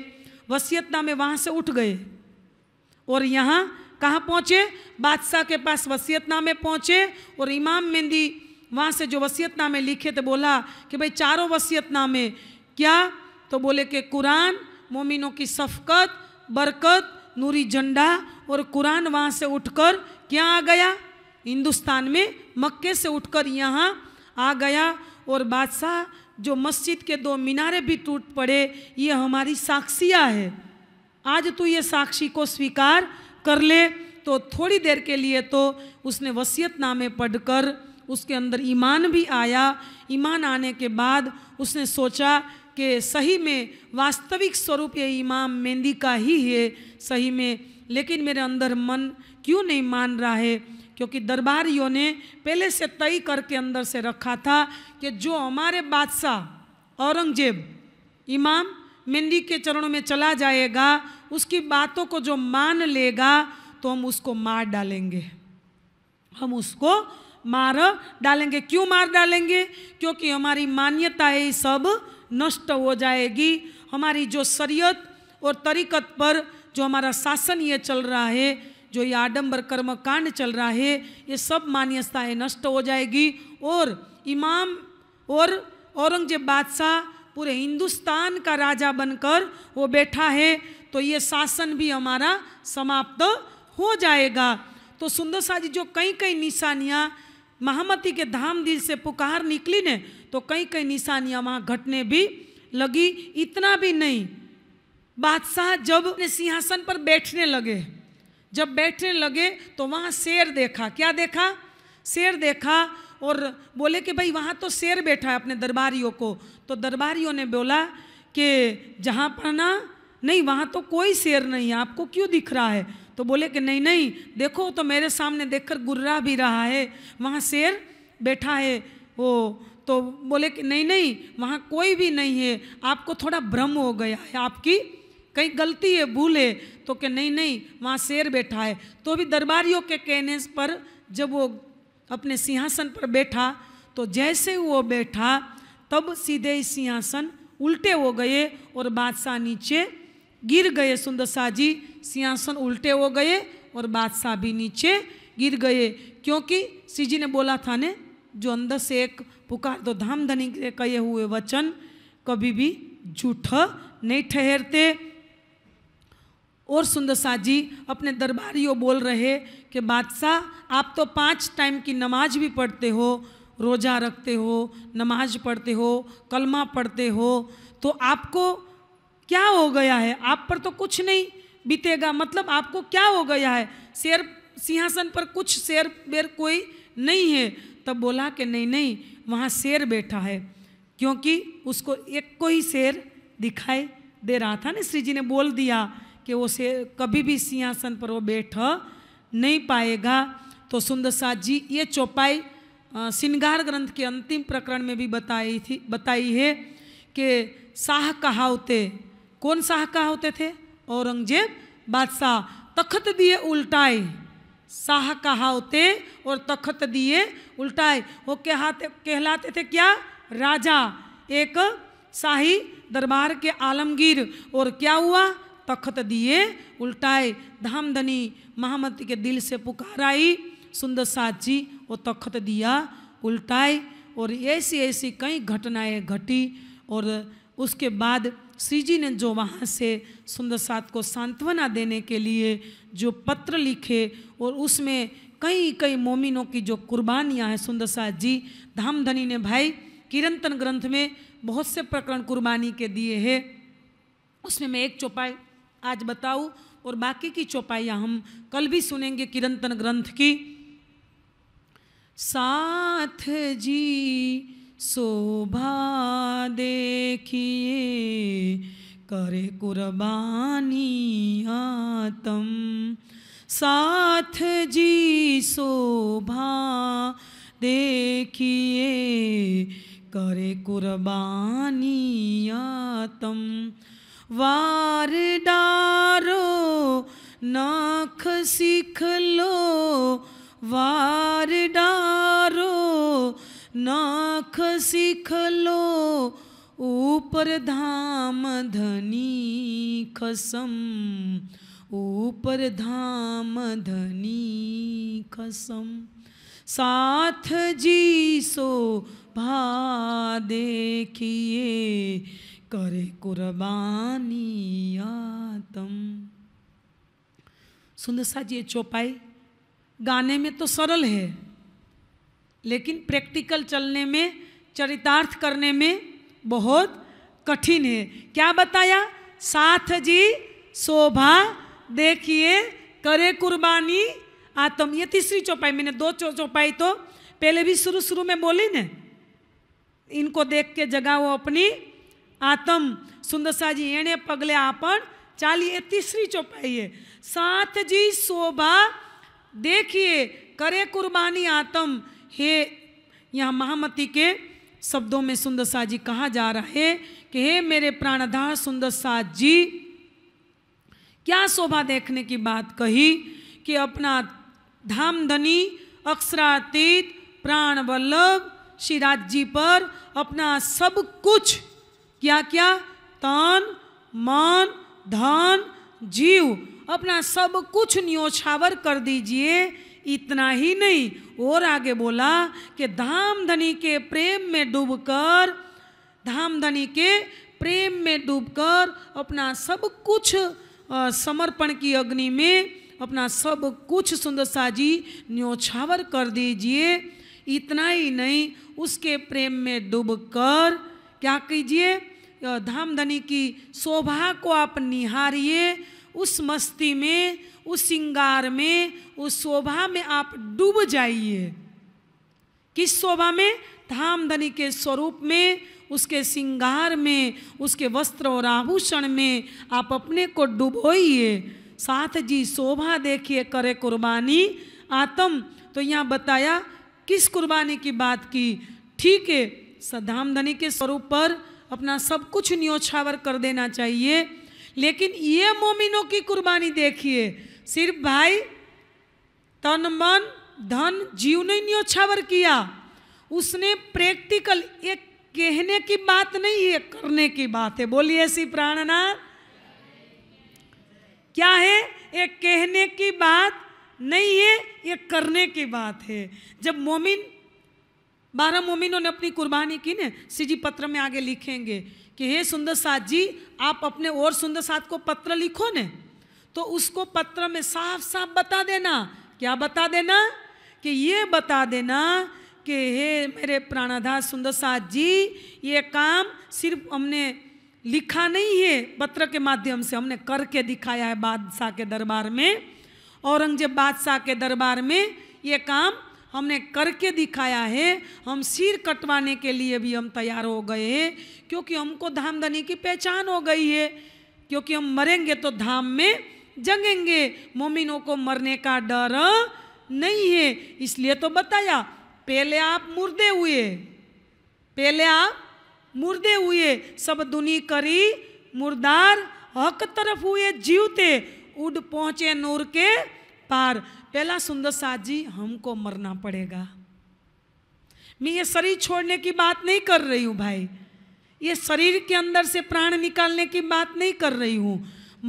वसीयतनामे वहाँ से उठ गए और यहाँ कहाँ पहुँचे बादशाह के पास वसीयतनामे पहुँचे और इमाम मेहंदी वहाँ से जो वसीयतनामे लिखे थे बोला कि भाई चारों वसीयतनामे क्या तो बोले कि कुरान मोमिनों की शफकत बरकत नूरी झंडा और कुरान वहाँ से उठकर क्या आ गया हिंदुस्तान में मक्के से उठकर यहाँ आ गया और बादशाह जो मस्जिद के दो मीनारे भी टूट पड़े ये हमारी साक्षियाँ है आज तू ये साक्षी को स्वीकार कर ले तो थोड़ी देर के लिए तो उसने वसीयत नामे पढ़कर उसके अंदर ईमान भी आया ईमान आने के बाद उसने सोचा कि सही में वास्तविक स्वरूप ये इमाम मेहंदी का ही है सही में लेकिन मेरे अंदर मन क्यों नहीं मान रहा है क्योंकि दरबारियों ने पहले से तय करके अंदर से रखा था कि जो हमारे बादशाह औरंगजेब इमाम मेहंदी के चरणों में चला जाएगा उसकी बातों को जो मान लेगा तो हम उसको मार डालेंगे हम उसको मार डालेंगे क्यों मार डालेंगे क्योंकि हमारी मान्यता है सब नष्ट हो जाएगी हमारी जो शरीयत और तरीकत पर जो हमारा शासन ये चल रहा है जो ये आडम्बर कर्म कांड चल रहा है ये सब मान्यताएँ नष्ट हो जाएगी और इमाम और औरंगजेब बादशाह पूरे हिंदुस्तान का राजा बनकर वो बैठा है तो ये शासन भी हमारा समाप्त हो जाएगा तो सुंदर शाह जी जो कई कई निशानियाँ महामती के धाम दिल से पुकार निकली ने तो कई कई निशानियाँ वहाँ घटने भी लगी इतना भी नहीं बादशाह जब अपने सिंहासन पर बैठने लगे जब बैठने लगे तो वहाँ शेर देखा क्या देखा शेर देखा और बोले कि भाई वहाँ तो शेर बैठा है अपने दरबारियों को तो दरबारियों ने बोला कि जहाँ पर ना नहीं वहाँ तो कोई शेर नहीं है आपको क्यों दिख रहा है तो बोले कि नहीं नहीं देखो तो मेरे सामने देखकर गुर्रा भी रहा है वहाँ शेर बैठा है वो तो बोले कि नहीं नहीं वहाँ कोई भी नहीं है आपको थोड़ा भ्रम हो गया है आपकी कहीं गलती है भूल है तो कि नहीं नहीं वहाँ शेर बैठा है तो भी दरबारियों के कहने पर जब वो अपने सिंहासन पर बैठा तो जैसे वो बैठा तब सीधे ही सिंहासन उल्टे हो गए और बादशाह नीचे गिर गए सुंदर शाह जी सिंहासन उल्टे हो गए और बादशाह भी नीचे गिर गए क्योंकि जी ने बोला था ने जो अंदर से एक पुकार दो धाम धनी के कहे हुए वचन कभी भी झूठ नहीं ठहरते और सुंदर शाह जी अपने दरबारियों बोल रहे कि बादशाह आप तो पांच टाइम की नमाज भी पढ़ते हो रोज़ा रखते हो नमाज पढ़ते हो कलमा पढ़ते हो तो आपको क्या हो गया है आप पर तो कुछ नहीं बीतेगा मतलब आपको क्या हो गया है शेर सिंहासन पर कुछ शेर बेर कोई नहीं है तब बोला कि नहीं नहीं वहाँ शेर बैठा है क्योंकि उसको एक को ही शेर दिखाई दे रहा था ना श्री जी ने बोल दिया कि वो से कभी भी सिंहासन पर वो बैठ नहीं पाएगा तो सुंदर साथ जी ये चौपाई सिंगार ग्रंथ के अंतिम प्रकरण में भी बताई थी बताई है कि शाह कहावते कौन शाह कहावते थे औरंगजेब बादशाह तखत दिए उल्टाए शाह कहावते और तखत दिए उल्टाए वो कहते कहलाते थे क्या राजा एक शाही दरबार के आलमगीर और क्या हुआ तख्त दिए उल्टाए धामधनी महामती के दिल से पुकाराई सुंदर साथ जी वो तख्त दिया उल्टाए और ऐसी ऐसी कई घटनाएं घटी और उसके बाद श्री जी ने जो वहाँ से सुंदर सात को सांत्वना देने के लिए जो पत्र लिखे और उसमें कई कई मोमिनों की जो कुर्बानियाँ हैं सुंदर साथ जी धामधनी ने भाई किरंतन ग्रंथ में बहुत से प्रकरण कुर्बानी के दिए हैं उसमें मैं एक चौपाई आज बताऊँ और बाकी की चौपाइयाँ हम कल भी सुनेंगे किरंतन ग्रंथ की साथ जी शोभा देखिए करे कुर्बानी आतम साथ जी शोभा देखिए करे कुर्बानी आतम वार नाख सीख लो वार डारो नाख सीख लो ऊपर धाम धनी खसम ऊपर धाम धनी खसम साथ जी सो भा देखिए करे कुर्बानियातम सुंदर जी ये चौपाई गाने में तो सरल है लेकिन प्रैक्टिकल चलने में चरितार्थ करने में बहुत कठिन है क्या बताया साथ जी शोभा देखिए करे कुर्बानी आत्म ये तीसरी चौपाई मैंने दो चौपाई तो पहले भी शुरू शुरू में बोली ने इनको देख के जगह वो अपनी आतम जी સુંદરસાજી એણે પગલે तीसरी चौपाई है सात जी शोभा देखिए करे कुर्बानी आतम हे यहाँ महामती के शब्दों में सुंदर सा जी कहा जा रहा है कि हे मेरे प्राणधार सुंदर सा जी क्या शोभा देखने की बात कही कि अपना धामधनी अक्षरातीत प्राण वल्लभ श्री राज जी पर अपना सब कुछ क्या क्या तान मान धन जीव अपना सब कुछ न्योछावर कर दीजिए इतना ही नहीं और आगे बोला कि धाम धनी के प्रेम में डूबकर धाम धनी के प्रेम में डूबकर अपना सब कुछ समर्पण की अग्नि में अपना सब कुछ सुंदर साजी न्योछावर कर दीजिए इतना ही नहीं उसके प्रेम में डूबकर क्या कीजिए धामधनी की शोभा को आप निहारिए उस मस्ती में उस श्रृंगार में उस शोभा में आप डूब जाइए किस शोभा में धामधनी के स्वरूप में उसके श्रृंगार में उसके वस्त्र और आभूषण में आप अपने को डुबोइए साथ जी शोभा देखिए करे कुर्बानी आत्म तो यहाँ बताया किस कुर्बानी की बात की ठीक है धामधनी के स्वरूप पर अपना सब कुछ न्योछावर कर देना चाहिए लेकिन ये मोमिनों की कुर्बानी देखिए सिर्फ भाई तन मन धन जीव ने न्योछावर किया उसने प्रैक्टिकल एक कहने की बात नहीं है करने की बात है बोलिए ऐसी प्राणना क्या है एक कहने की बात नहीं है ये करने की बात है जब मोमिन बारह मोमिनों ने अपनी कुर्बानी की ने सिजी पत्र में आगे लिखेंगे कि हे सुंदर साथ जी आप अपने और सुंदर साथ को पत्र लिखो ने तो उसको पत्र में साफ साफ बता देना क्या बता देना कि ये बता देना कि हे मेरे प्राणाधार सुंदर साथ जी ये काम सिर्फ हमने लिखा नहीं है पत्र के माध्यम से हमने करके दिखाया है बादशाह के दरबार में औरंगजेब बादशाह के दरबार में ये काम हमने करके दिखाया है हम सिर कटवाने के लिए भी हम तैयार हो गए हैं क्योंकि हमको धामधनी की पहचान हो गई है क्योंकि हम मरेंगे तो धाम में जंगेंगे मोमिनों को मरने का डर नहीं है इसलिए तो बताया पहले आप मुर्दे हुए पहले आप मुर्दे हुए सब दुनी करी मुर्दार हक तरफ हुए जीवते उड पहुँचे नूर के पार पहला सुंदर साथ जी हमको मरना पड़ेगा मैं ये शरीर छोड़ने की बात नहीं कर रही हूँ भाई ये शरीर के अंदर से प्राण निकालने की बात नहीं कर रही हूँ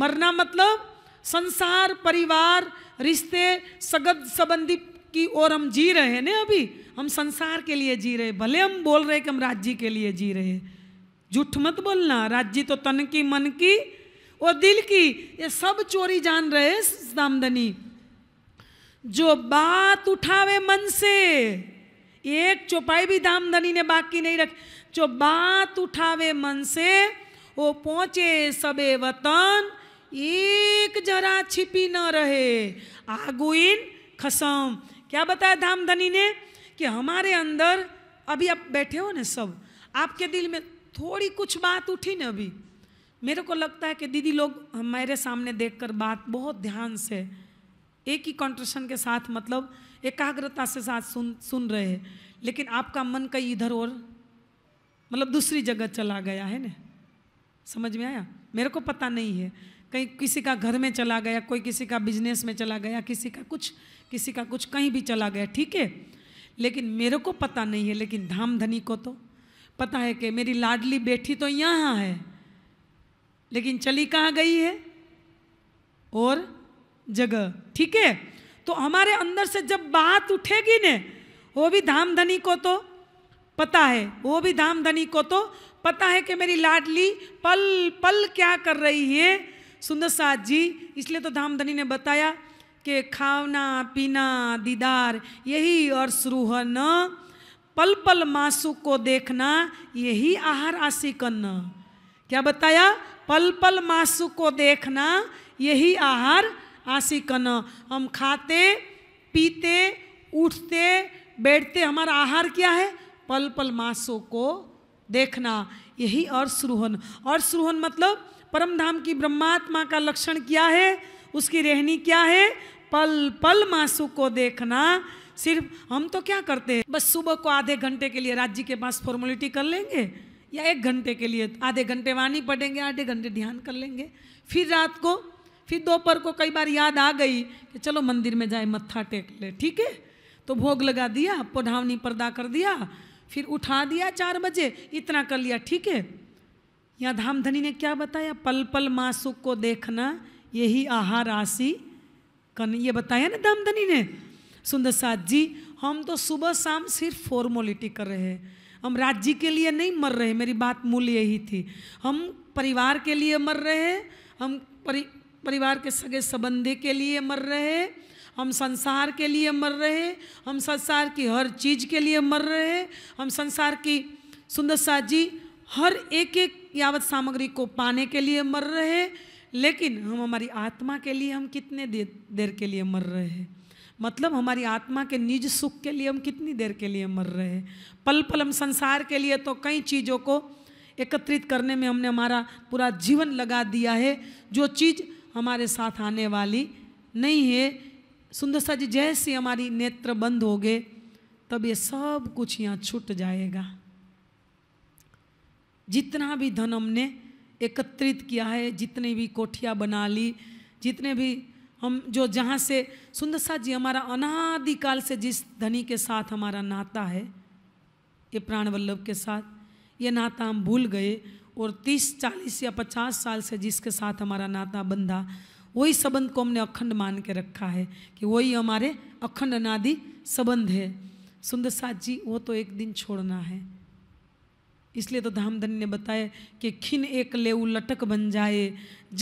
मरना मतलब संसार परिवार रिश्ते सगद संबंधी की ओर हम जी रहे हैं ना अभी हम संसार के लिए जी रहे भले हम बोल रहे कि हम राज्य के लिए जी रहे झूठ मत बोलना राज्य तो तन की मन की और दिल की ये सब चोरी जान रहे दामदनी जो बात उठावे मन से एक चौपाई भी दामदनी ने बाकी नहीं रख जो बात उठावे मन से वो पहुंचे सबे वतन एक जरा छिपी न रहे आगुइन खसम क्या बताया धामधनी ने कि हमारे अंदर अभी आप बैठे हो ना सब आपके दिल में थोड़ी कुछ बात उठी ना अभी मेरे को लगता है कि दीदी लोग मेरे सामने देखकर बात बहुत ध्यान से एक ही कॉन्ट्रेशन के साथ मतलब एकाग्रता से साथ सुन सुन रहे हैं लेकिन आपका मन कहीं इधर और मतलब दूसरी जगह चला गया है ना समझ में आया मेरे को पता नहीं है कहीं किसी का घर में चला गया कोई किसी का बिजनेस में चला गया किसी का कुछ किसी का कुछ कहीं भी चला गया ठीक है लेकिन मेरे को पता नहीं है लेकिन धाम धनी को तो पता है कि मेरी लाडली बेटी तो यहाँ है लेकिन चली कहाँ गई है और जगह ठीक है तो हमारे अंदर से जब बात उठेगी ने वो भी धाम धनी को तो पता है वो भी धाम धनी को तो पता है कि मेरी लाडली पल पल क्या कर रही है सुंदर साथ जी इसलिए तो धाम धनी ने बताया कि खाना पीना दीदार यही और सुरूहन पल पल मासू को देखना यही आहार आशी करना क्या बताया पल पल मासू को देखना यही आहार कन हम खाते पीते उठते बैठते हमारा आहार क्या है पल पल मासों को देखना यही और श्रोहन मतलब परम धाम की ब्रह्मात्मा का लक्षण क्या है उसकी रहनी क्या है पल पल मासू को देखना सिर्फ हम तो क्या करते हैं बस सुबह को आधे घंटे के लिए राज्य के पास फॉर्मेलिटी कर लेंगे या एक घंटे के लिए आधे घंटे वाणी पढ़ेंगे आधे घंटे ध्यान कर लेंगे फिर रात को फिर दोपहर को कई बार याद आ गई कि चलो मंदिर में जाए मत्था टेक ले ठीक है तो भोग लगा दिया पौधावनी पर्दा कर दिया फिर उठा दिया चार बजे इतना कर लिया ठीक है यहाँ धामधनी ने क्या बताया पल पल मासुक को देखना यही आहार राशि कन ये बताया ना धाम धनी ने सुंदर साथ जी हम तो सुबह शाम सिर्फ फॉर्मोलिटी कर रहे हैं हम राज्य के लिए नहीं मर रहे मेरी बात मूल यही थी हम परिवार के लिए मर रहे हैं हम परि परिवार के सगे संबंधी के लिए मर रहे हम संसार के लिए मर रहे हम संसार की हर चीज़ के लिए मर रहे हम संसार की सुंदर साथ जी हर एक एक यावत सामग्री को पाने के लिए मर रहे लेकिन हम हमारी आत्मा के लिए हम कितने देर के लिए मर रहे हैं मतलब हमारी आत्मा के निज सुख के लिए हम कितनी देर के लिए मर रहे हैं पल पल हम संसार के लिए तो कई चीज़ों को एकत्रित करने में हमने हमारा पूरा जीवन लगा दिया है जो चीज़ हमारे साथ आने वाली नहीं है सुंदर सा जी जैसे हमारी नेत्र बंद हो गए तब ये सब कुछ यहाँ छूट जाएगा जितना भी धन हमने एकत्रित किया है जितने भी कोठियाँ बना ली जितने भी हम जो जहाँ से सुंदर सा जी हमारा अनादिकाल से जिस धनी के साथ हमारा नाता है ये प्राणवल्लभ के साथ ये नाता हम भूल गए और 30 40 या 50 साल से जिसके साथ हमारा नाता बंधा वही संबंध को हमने अखंड मान के रखा है कि वही हमारे अखंड अनादि संबंध है सुंदर साथ जी वो तो एक दिन छोड़ना है इसलिए तो धामधन ने बताया कि खिन एक लेऊ लटक बन जाए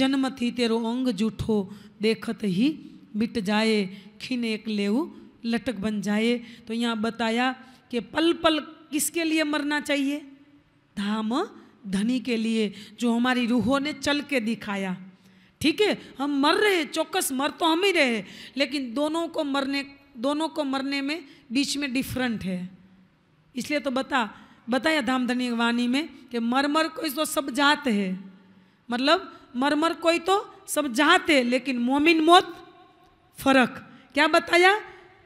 जन्म थी तेरो अंग जूठो देखत ही मिट जाए खिन एक लेऊ लटक बन जाए तो यहाँ बताया कि पल पल किसके लिए मरना चाहिए धाम धनी के लिए जो हमारी रूहों ने चल के दिखाया ठीक है हम मर रहे चौकस मर तो हम ही रहे लेकिन दोनों को मरने दोनों को मरने में बीच में डिफरेंट है इसलिए तो बता बताया धाम धनी वाणी में कि मरमर कोई तो सब जात है मतलब मरमर कोई तो सब जाते लेकिन मोमिन मौत फर्क क्या बताया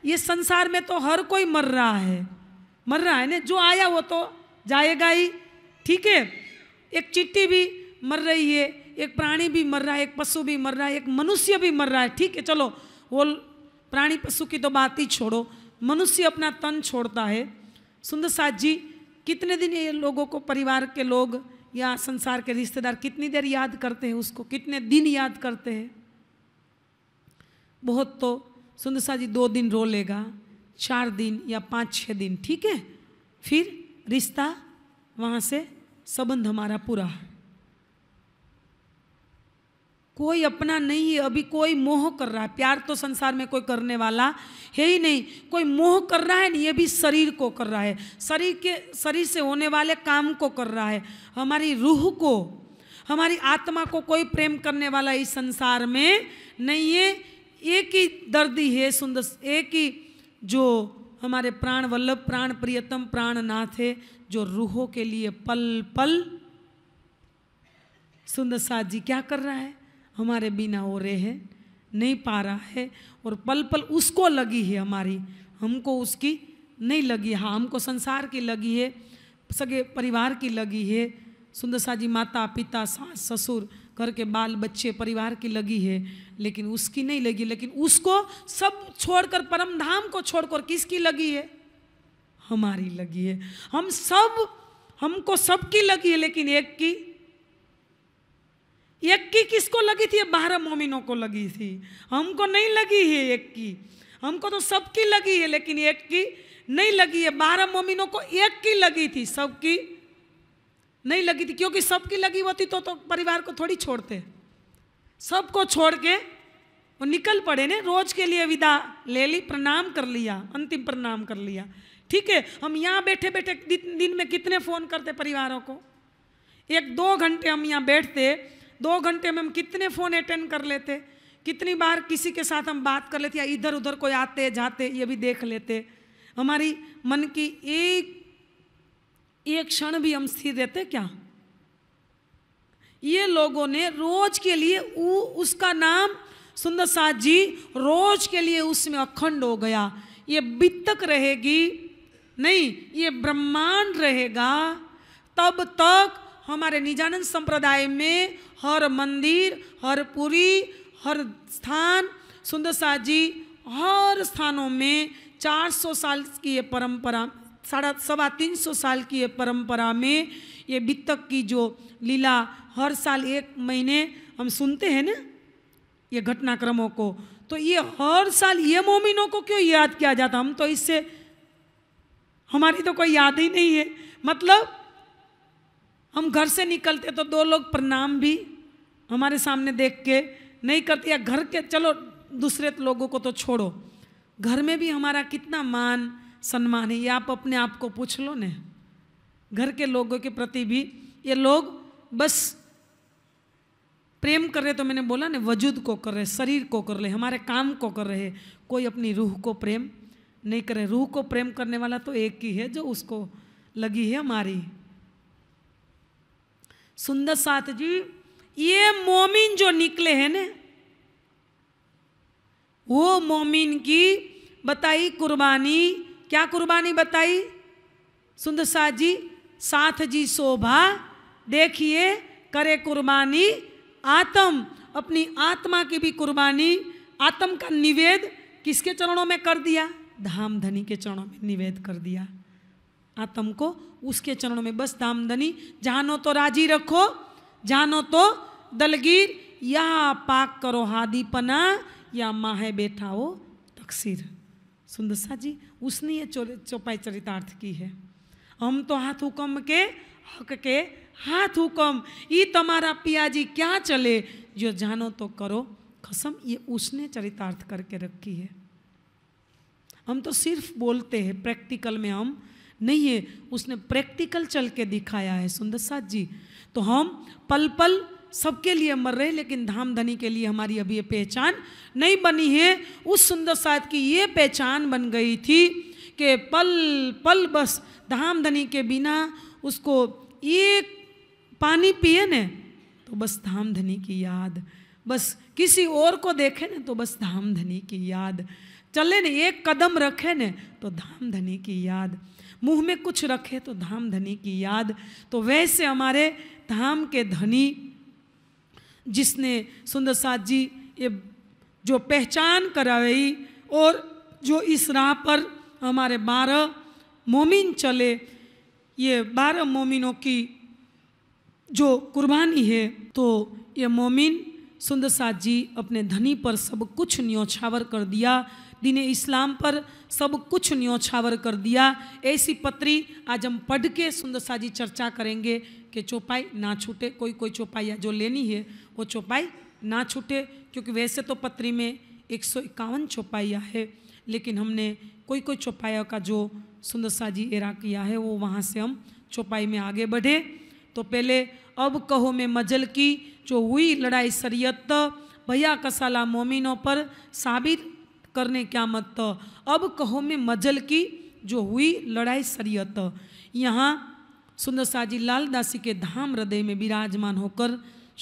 ये संसार में तो हर कोई मर रहा है मर रहा है ना जो आया वो तो जाएगा ही ठीक है एक चिट्टी भी मर रही है एक प्राणी भी मर रहा है एक पशु भी मर रहा है एक मनुष्य भी मर रहा है ठीक है चलो वो प्राणी पशु की तो बात ही छोड़ो मनुष्य अपना तन छोड़ता है सुंदर साथ जी कितने दिन ये लोगों को परिवार के लोग या संसार के रिश्तेदार कितनी देर याद करते हैं उसको कितने दिन याद करते हैं बहुत तो सुंदर साह जी दो दिन रो लेगा चार दिन या पाँच छः दिन ठीक है फिर रिश्ता वहाँ से संबंध हमारा पूरा कोई अपना नहीं है अभी कोई मोह कर रहा है प्यार तो संसार में कोई करने वाला है ही नहीं कोई मोह कर रहा है नहीं ये भी शरीर को कर रहा है शरीर के शरीर से होने वाले काम को कर रहा है हमारी रूह को हमारी आत्मा को कोई प्रेम करने वाला इस संसार में नहीं है एक ही दर्दी है सुंदर एक ही जो हमारे प्राण वल्लभ प्राण प्रियतम प्राण नाथ है जो रूहों के लिए पल पल सुंदर साथ जी क्या कर रहा है हमारे बिना हो रहे हैं नहीं पा रहा है और पल पल उसको लगी है हमारी हमको उसकी नहीं लगी हाँ हमको संसार की लगी है सगे परिवार की लगी है सुंदर जी माता पिता सास ससुर घर के बाल बच्चे परिवार की लगी है लेकिन उसकी नहीं लगी लेकिन उसको सब छोड़कर परम धाम को छोड़कर किसकी लगी है हमारी लगी है हम सब हमको सबकी लगी है लेकिन एक की एक की किसको लगी थी बारह मोमिनों को लगी थी हमको नहीं लगी है एक की हमको तो सबकी लगी है लेकिन एक की नहीं लगी है बारह मोमिनों को एक की लगी थी सबकी नहीं लगी थी क्योंकि सबकी लगी होती तो तो परिवार को थोड़ी छोड़ते सबको छोड़ के वो निकल पड़े ने रोज के लिए विदा ले ली प्रणाम कर लिया अंतिम प्रणाम कर लिया ठीक है हम यहाँ बैठे बैठे दिन में कितने फ़ोन करते परिवारों को एक दो घंटे हम यहाँ बैठते दो घंटे में हम कितने फ़ोन अटेंड कर लेते कितनी बार किसी के साथ हम बात कर लेते या इधर उधर कोई आते जाते ये भी देख लेते हमारी मन की एक एक क्षण भी हम स्थिर रहते क्या ये लोगों ने रोज के लिए उ, उसका नाम सुंदर साथ जी रोज के लिए उसमें अखंड हो गया ये बीत तक रहेगी नहीं ये ब्रह्मांड रहेगा तब तक हमारे निजानंद संप्रदाय में हर मंदिर हर पुरी हर स्थान सुंदर जी हर स्थानों में 400 साल की ये परंपरा साढ़ा सवा तीन सौ साल की ये परंपरा में ये बीतक की जो लीला हर साल एक महीने हम सुनते हैं ना ये घटनाक्रमों को तो ये हर साल ये मोमिनों को क्यों याद किया जाता हम तो इससे हमारी तो कोई याद ही नहीं है मतलब हम घर से निकलते तो दो लोग प्रणाम भी हमारे सामने देख के नहीं करते या घर के चलो दूसरे लोगों को तो छोड़ो घर में भी हमारा कितना मान सम्मान है ये आप अपने आप को पूछ लो ने घर के लोगों के प्रति भी ये लोग बस प्रेम कर रहे तो मैंने बोला ना वजूद को कर रहे शरीर को कर रहे हमारे काम को कर रहे कोई अपनी रूह को प्रेम नहीं करें रूह को प्रेम करने वाला तो एक ही है जो उसको लगी है हमारी सुंदर सात जी ये मोमिन जो निकले हैं ने वो मोमिन की बताई कुर्बानी क्या कुर्बानी बताई सुंदर सात जी साथ जी शोभा देखिए करे कुर्बानी आत्म अपनी आत्मा की भी कुर्बानी आत्म का निवेद किसके चरणों में कर दिया धाम धनी के चरणों में निवेद कर दिया आत्म को उसके चरणों में बस धाम धनी जानो तो राजी रखो जानो तो दलगीर या पाक करो हादीपना या माहे बैठा हो तकसीर सुंदरसा जी उसने ये चौपाई चरितार्थ की है हम तो हाथ हुकम के हक के हाथ हुकम ये तुम्हारा पियाजी क्या चले जो जानो तो करो कसम ये उसने चरितार्थ करके रखी है हम तो सिर्फ बोलते हैं प्रैक्टिकल में हम नहीं है उसने प्रैक्टिकल चल के दिखाया है सुंदर साथ जी तो हम पल पल सबके लिए मर रहे लेकिन धाम धनी के लिए हमारी अभी ये पहचान नहीं बनी है उस सुंदर साथ की ये पहचान बन गई थी कि पल पल बस धाम धनी के बिना उसको एक पानी पिए न तो बस धाम धनी की याद बस किसी और को देखे ना तो बस धाम धनी की याद चले ने एक कदम रखे ने तो धाम धनी की याद मुंह में कुछ रखे तो धाम धनी की याद तो वैसे हमारे धाम के धनी जिसने सुंदर साथ जी ये जो पहचान कराई और जो इस राह पर हमारे बारह मोमिन चले ये बारह मोमिनों की जो कुर्बानी है तो ये मोमिन सुंदर साथ जी अपने धनी पर सब कुछ न्योछावर कर दिया दीन इस्लाम पर सब कुछ न्योछावर कर दिया ऐसी पत्री आज हम पढ़ के सुंदर साजी चर्चा करेंगे कि चौपाई ना छूटे कोई कोई चौपाई जो लेनी है वो चौपाई ना छूटे क्योंकि वैसे तो पत्री में एक सौ इक्यावन चौपाइयाँ है लेकिन हमने कोई कोई चौपाया का जो सुंदर साजी एरा किया है वो वहाँ से हम चौपाई में आगे बढ़े तो पहले अब कहो मैं मजल की जो हुई लड़ाई शरीयत भैया कसाला मोमिनों पर साबित करने क्या मत तो। अब कहो में मजल की जो हुई लड़ाई सरियत यहाँ सुंदर साजी लाल दासी के धाम हृदय में विराजमान होकर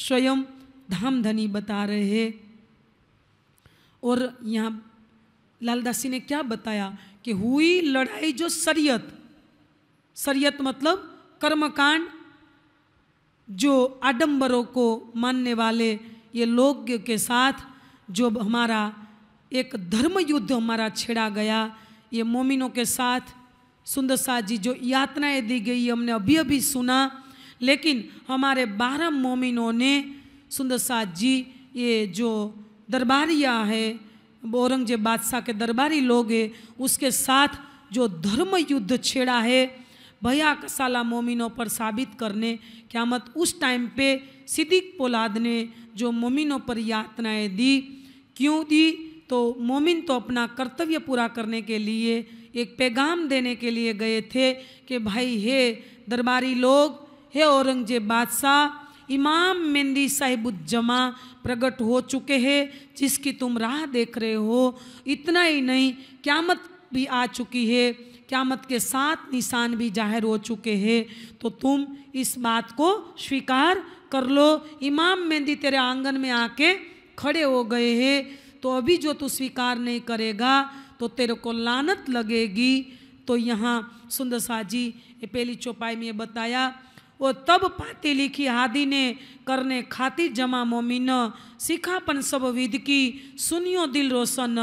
स्वयं धाम धनी बता रहे हैं और यहाँ लालदासी ने क्या बताया कि हुई लड़ाई जो शरीयत सरियत मतलब कर्मकांड जो आडंबरों को मानने वाले ये लोग के साथ जो हमारा एक धर्म युद्ध हमारा छेड़ा गया ये मोमिनों के साथ सुंदर साह जी जो यातनाएं दी गई हमने अभी अभी सुना लेकिन हमारे बारह मोमिनों ने सुंदर साह जी ये जो दरबारिया है औरंगजेब बादशाह के दरबारी लोग हैं उसके साथ जो धर्म युद्ध छेड़ा है भया कसाला मोमिनों पर साबित करने क्या मत उस टाइम पे सिद्दीक पोलाद ने जो मोमिनों पर यातनाएं दी क्यों दी तो मोमिन तो अपना कर्तव्य पूरा करने के लिए एक पैगाम देने के लिए गए थे कि भाई हे दरबारी लोग हे औरंगजेब बादशाह इमाम मेहंदी साहिबुज्जमा प्रकट हो चुके हैं जिसकी तुम राह देख रहे हो इतना ही नहीं क्यामत भी आ चुकी है क्यामत के साथ निशान भी जाहिर हो चुके हैं तो तुम इस बात को स्वीकार कर लो इमाम मेहंदी तेरे आंगन में आके खड़े हो गए हैं तो अभी जो तू स्वीकार नहीं करेगा तो तेरे को लानत लगेगी तो यहाँ सुंदर शाह जी पहली चौपाई में बताया वो तब पाती लिखी आदि ने करने खातिर जमा मोमिन सिखापन सब विध की सुनियो दिल रोशन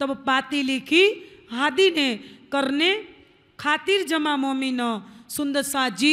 तब पाती लिखी आदि ने करने खातिर जमा मोमिन सुंदर शाह जी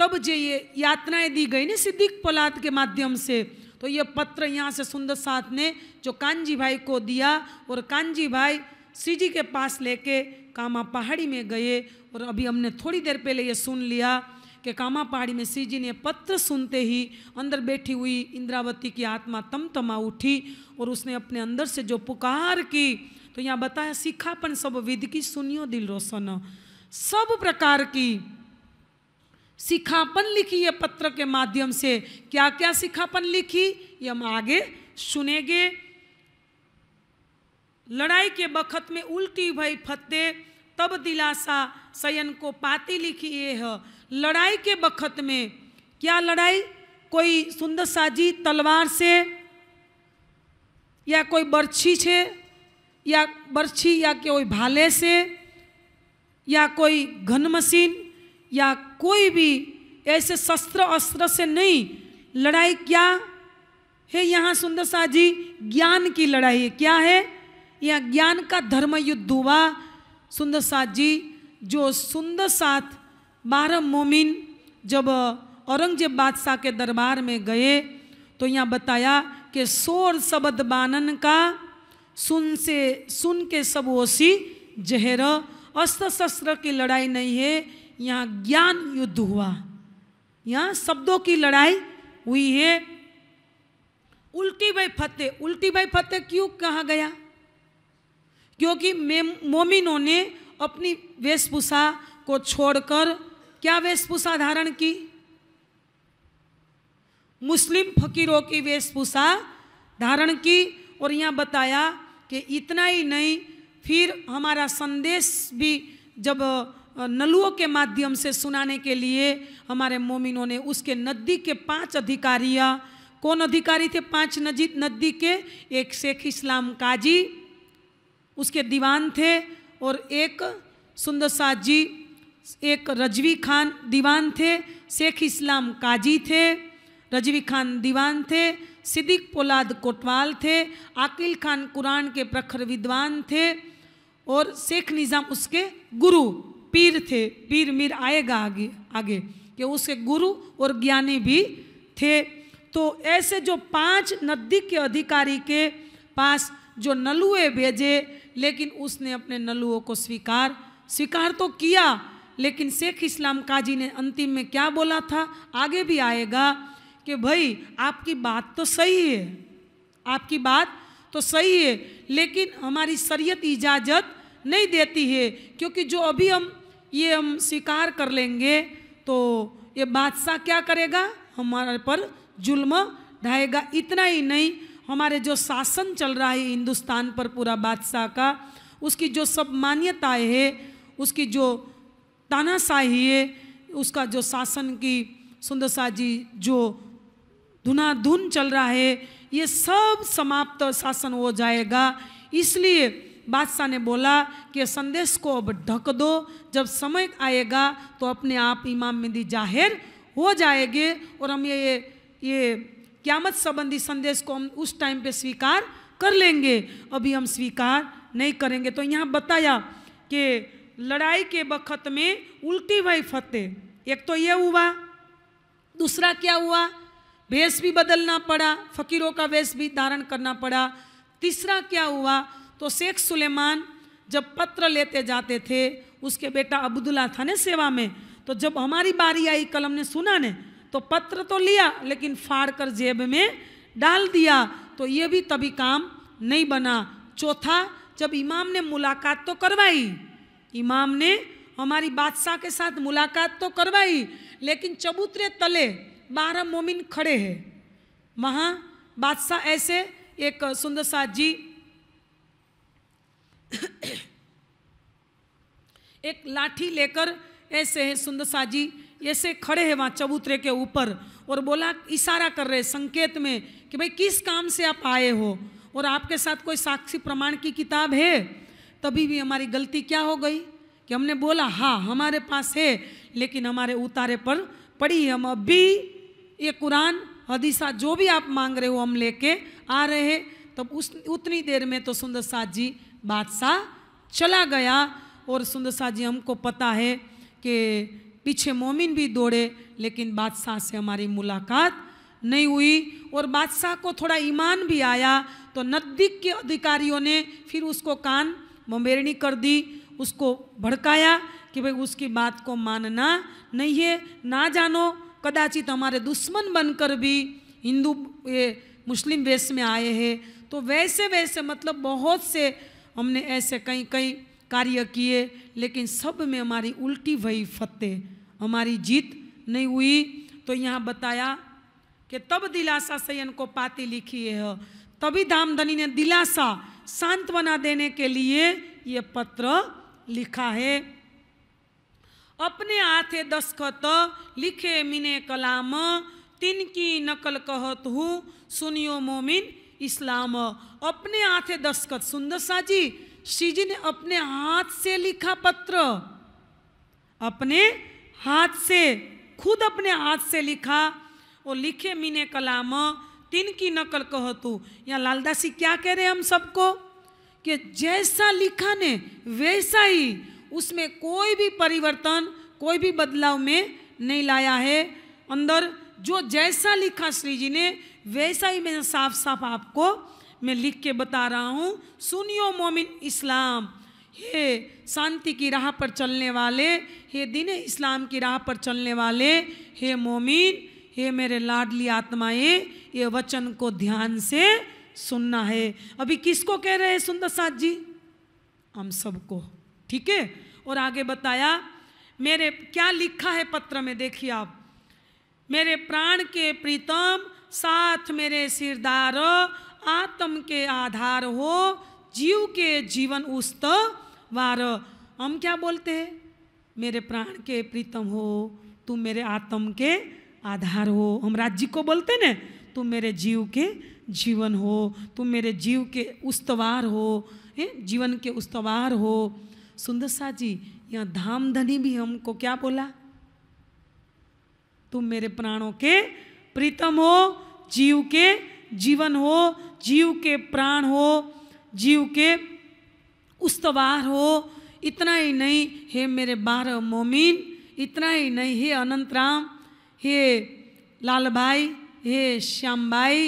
तब जे ये यातनाएं दी गई ना सिद्दीक पोलाद के माध्यम से तो ये पत्र यहाँ से सुंदर साथ ने जो कांजी भाई को दिया और कांजी भाई सीजी के पास लेके कामा पहाड़ी में गए और अभी हमने थोड़ी देर पहले ये सुन लिया कि कामा पहाड़ी में श्री जी ने पत्र सुनते ही अंदर बैठी हुई इंद्रावती की आत्मा तम तमा उठी और उसने अपने अंदर से जो पुकार की तो यहाँ बताया सिखापन सब विधि की सुनियो दिल रोशन सब प्रकार की सिखापन लिखी ये पत्र के माध्यम से क्या क्या सिखापन लिखी ये हम आगे सुनेंगे लड़ाई के बखत में उल्टी भई फते तब दिलासा सयन को पाती लिखी ये है लड़ाई के बखत में क्या लड़ाई कोई सुंदर साजी तलवार से या कोई बर्छी से या बर्छी या कोई भाले से या कोई घन मशीन या कोई भी ऐसे शस्त्र अस्त्र से नहीं लड़ाई क्या है यहाँ सुंदर शाह जी ज्ञान की लड़ाई है क्या है यह ज्ञान का धर्म युद्ध हुआ सुंदर साथ जी जो सुंदर साथ बारह मोमिन जब औरंगजेब बादशाह के दरबार में गए तो यहाँ बताया कि शोर शबद बानन का सुन से सुन के सब ओसी जहर अस्त्र शस्त्र की लड़ाई नहीं है यहाँ ज्ञान युद्ध हुआ यहाँ शब्दों की लड़ाई हुई है उल्टी बाई फतेह उल्टी बाई फतेह क्यों कहा गया क्योंकि मोमिनों ने अपनी वेशभूषा को छोड़कर क्या वेशभूषा धारण की मुस्लिम फकीरों की वेशभूषा धारण की और यहाँ बताया कि इतना ही नहीं फिर हमारा संदेश भी जब नलुओं के माध्यम से सुनाने के लिए हमारे मोमिनों ने उसके नदी के पांच अधिकारियाँ कौन अधिकारी थे पांच नजीद नदी के एक शेख इस्लाम काजी उसके दीवान थे और एक सुंदर साज जी एक रजवी खान दीवान थे शेख इस्लाम काजी थे रजवी खान दीवान थे सिद्दीक पोलाद कोटवाल थे आकिल खान कुरान के प्रखर विद्वान थे और शेख निज़ाम उसके गुरु पीर थे पीर मीर आएगा आगे आगे कि उसके गुरु और ज्ञानी भी थे तो ऐसे जो पांच नदी के अधिकारी के पास जो नलुए भेजे लेकिन उसने अपने नलुओं को स्वीकार स्वीकार तो किया लेकिन शेख इस्लाम काजी ने अंतिम में क्या बोला था आगे भी आएगा कि भाई आपकी बात तो सही है आपकी बात तो सही है लेकिन हमारी शरीयत इजाज़त नहीं देती है क्योंकि जो अभी हम ये हम स्वीकार कर लेंगे तो ये बादशाह क्या करेगा हमारे पर जुल्म ढाएगा इतना ही नहीं हमारे जो शासन चल रहा है हिंदुस्तान पर पूरा बादशाह का उसकी जो सब मान्यताएँ है उसकी जो तानाशाही है उसका जो शासन की सुंदर शाह जी जो धुनाधुन चल रहा है ये सब समाप्त शासन हो जाएगा इसलिए बादशाह ने बोला कि संदेश को अब ढक दो जब समय आएगा तो अपने आप इमाम मेहंदी जाहिर हो जाएंगे और हम ये ये क्यामत संबंधी संदेश को हम उस टाइम पे स्वीकार कर लेंगे अभी हम स्वीकार नहीं करेंगे तो यहाँ बताया कि लड़ाई के वक़्त में उल्टी भाई फतेह एक तो ये हुआ दूसरा क्या हुआ वेश भी बदलना पड़ा फकीरों का वेश भी धारण करना पड़ा तीसरा क्या हुआ तो शेख सुलेमान जब पत्र लेते जाते थे उसके बेटा अब्दुल्ला था ने सेवा में तो जब हमारी बारी आई कलम ने सुना ने तो पत्र तो लिया लेकिन फाड़ कर जेब में डाल दिया तो ये भी तभी काम नहीं बना चौथा जब इमाम ने मुलाकात तो करवाई इमाम ने हमारी बादशाह के साथ मुलाकात तो करवाई लेकिन चबूतरे तले बारह मोमिन खड़े हैं वहाँ बादशाह ऐसे एक सुंदर सा जी <coughs> एक लाठी लेकर ऐसे है सुंदर जी ऐसे खड़े हैं वहाँ चबूतरे के ऊपर और बोला इशारा कर रहे संकेत में कि भाई किस काम से आप आए हो और आपके साथ कोई साक्षी प्रमाण की किताब है तभी भी हमारी गलती क्या हो गई कि हमने बोला हाँ हमारे पास है लेकिन हमारे उतारे पर पड़ी हम अभी ये कुरान हदीसा जो भी आप मांग रहे हो हम लेके आ रहे हैं तब उस उतनी देर में तो सुंदर साथ जी बादशाह चला गया और सुंदर शाह जी हमको पता है कि पीछे मोमिन भी दौड़े लेकिन बादशाह से हमारी मुलाकात नहीं हुई और बादशाह को थोड़ा ईमान भी आया तो नजदीक के अधिकारियों ने फिर उसको कान ममेरणी कर दी उसको भड़काया कि भाई उसकी बात को मानना नहीं है ना जानो कदाचित हमारे दुश्मन बनकर भी हिंदू ये मुस्लिम वेश में आए हैं तो वैसे वैसे मतलब बहुत से हमने ऐसे कई कई कार्य किए लेकिन सब में हमारी उल्टी वही फतेह हमारी जीत नहीं हुई तो यहाँ बताया कि तब दिलासा सयन को पाती लिखी है तभी धामधनी ने दिलासा शांत बना देने के लिए ये पत्र लिखा है अपने हाथे दस्खत लिखे मिने कलाम तिनकी नकल कहत हूँ सुनियो मोमिन इस्लाम अपने हाथे दस्खत सुंदर साजी श्री जी ने अपने हाथ से लिखा पत्र अपने हाथ से खुद अपने हाथ से लिखा और लिखे मीने कलाम तीन की नकल कह तू यहाँ लालदासी क्या कह रहे हम सबको कि जैसा लिखा ने वैसा ही उसमें कोई भी परिवर्तन कोई भी बदलाव में नहीं लाया है अंदर जो जैसा लिखा श्री जी ने वैसा ही मैं साफ साफ आपको मैं लिख के बता रहा हूँ सुनियो मोमिन इस्लाम हे शांति की राह पर चलने वाले हे दिन इस्लाम की राह पर चलने वाले हे मोमिन हे मेरे लाडली आत्माएं ये वचन को ध्यान से सुनना है अभी किसको कह रहे हैं सुंदर साथ जी हम सबको ठीक है और आगे बताया मेरे क्या लिखा है पत्र में देखिए आप मेरे प्राण के प्रीतम साथ मेरे सिरदार आत्म के आधार हो जीव के जीवन उस्त वार हम क्या बोलते हैं मेरे प्राण के प्रीतम हो तुम मेरे आत्म के आधार हो हम राज्य को बोलते ना तुम मेरे जीव के जीवन हो तुम मेरे जीव के उस्तवार हो है जीवन के उस्तवार हो सुंदर सा जी यहाँ धनी भी हमको क्या बोला तुम मेरे प्राणों के प्रीतम हो जीव के जीवन हो जीव के प्राण हो जीव के उस्तवार हो इतना ही नहीं हे मेरे बारह मोमिन इतना ही नहीं हे अनंत राम हे लाल भाई हे श्याम भाई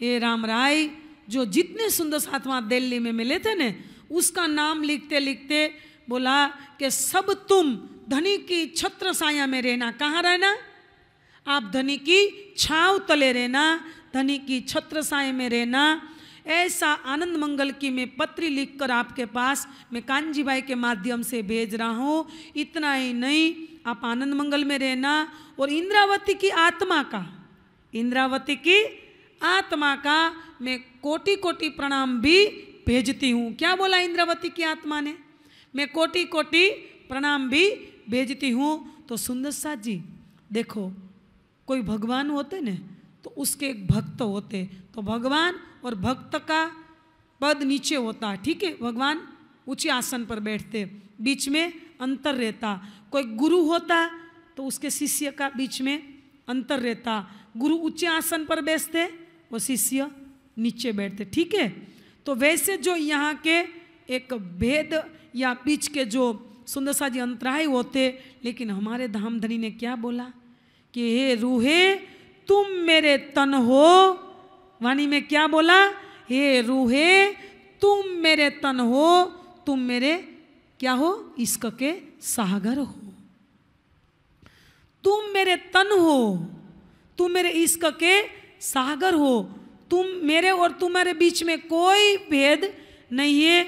हे राम राय जो जितने सुंदर सातवा दिल्ली में मिले थे ने उसका नाम लिखते लिखते बोला कि सब तुम धनी की छत्र साया में रहना कहाँ रहना आप धनी की छाव तले रहना धनी की छत्र साय में रहना ऐसा आनंद मंगल की मैं पत्री लिखकर आपके पास मैं कांजी बाई के माध्यम से भेज रहा हूँ इतना ही नहीं आप आनंद मंगल में रहना और इंद्रावती की आत्मा का इंद्रावती की आत्मा का मैं कोटि कोटि प्रणाम भी भेजती हूँ क्या बोला इंद्रावती की आत्मा ने मैं कोटि कोटि प्रणाम भी भेजती हूँ तो सुंदर साथ जी देखो कोई भगवान होते न तो उसके एक भक्त होते तो भगवान और भक्त का पद नीचे होता ठीक है भगवान ऊंचे आसन पर बैठते बीच में अंतर रहता कोई गुरु होता तो उसके शिष्य का बीच में अंतर रहता गुरु ऊंचे आसन पर बैठते और शिष्य नीचे बैठते ठीक है तो वैसे जो यहाँ के एक भेद या बीच के जो सुंदरसा जी अंतराय होते लेकिन हमारे धामधनी ने क्या बोला कि हे रूहे तुम मेरे तन हो वाणी में क्या बोला हे रूहे तुम मेरे तन हो तुम मेरे क्या हो इश्क के सागर हो तुम मेरे तन हो तुम मेरे इश्क के सागर हो तुम मेरे और तुम्हारे बीच में कोई भेद नहीं है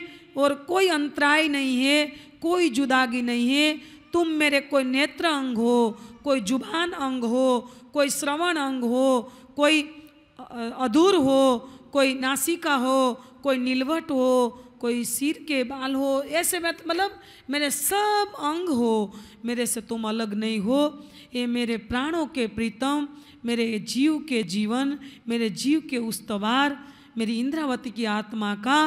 और कोई अंतराय नहीं है कोई जुदागी नहीं है तुम मेरे कोई नेत्र अंग हो कोई जुबान अंग हो कोई श्रवण अंग हो कोई अधूर हो कोई नासिका हो कोई नीलवट हो कोई सिर के बाल हो ऐसे मैं मतलब मेरे सब अंग हो मेरे से तुम अलग नहीं हो ये मेरे प्राणों के प्रीतम मेरे जीव के जीवन मेरे जीव के उस्तवार मेरी इंद्रावती की आत्मा का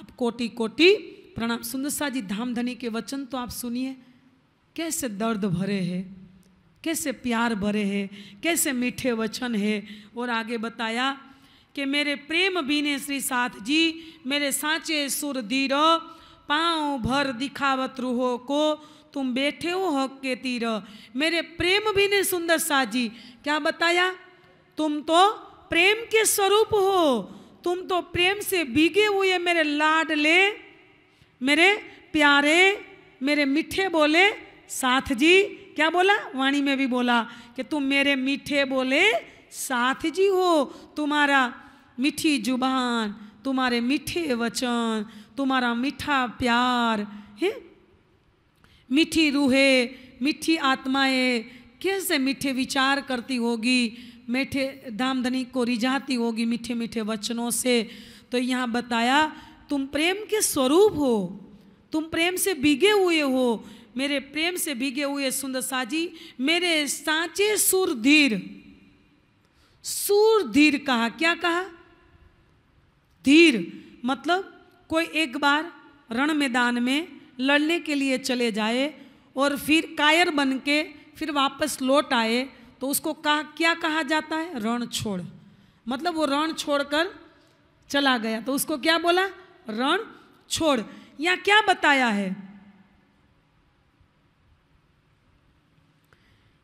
आप कोटि कोटि प्रणाम सुंदर शाह जी धामधनी के वचन तो आप सुनिए कैसे दर्द भरे हैं कैसे प्यार भरे है कैसे मीठे वचन है और आगे बताया कि मेरे प्रेम बीने श्री साथ जी मेरे सांचे सुर दीरो पाँव भर दिखावत रूहो को तुम बैठे हो हक के तीर मेरे प्रेम भी ने सुंदर साथ जी क्या बताया तुम तो प्रेम के स्वरूप हो तुम तो प्रेम से भीगे हुए मेरे लाडले मेरे प्यारे मेरे मीठे बोले साथ जी क्या बोला वाणी में भी बोला कि तुम मेरे मीठे बोले साथ जी हो तुम्हारा मीठी जुबान तुम्हारे मीठे वचन तुम्हारा मीठा प्यार है मीठी रूहे मीठी आत्माएं कैसे मीठे विचार करती होगी मीठे धामधनी को रिझाती होगी मीठे मीठे वचनों से तो यहाँ बताया तुम प्रेम के स्वरूप हो तुम प्रेम से बिगे हुए हो मेरे प्रेम से भीगे हुए सुंदर साजी मेरे सांचे सुरधीर सुरधीर कहा क्या कहा धीर मतलब कोई एक बार रण मैदान में लड़ने के लिए चले जाए और फिर कायर बन के फिर वापस लौट आए तो उसको कहा क्या कहा जाता है रण छोड़ मतलब वो रण छोड़कर चला गया तो उसको क्या बोला रण छोड़ या क्या बताया है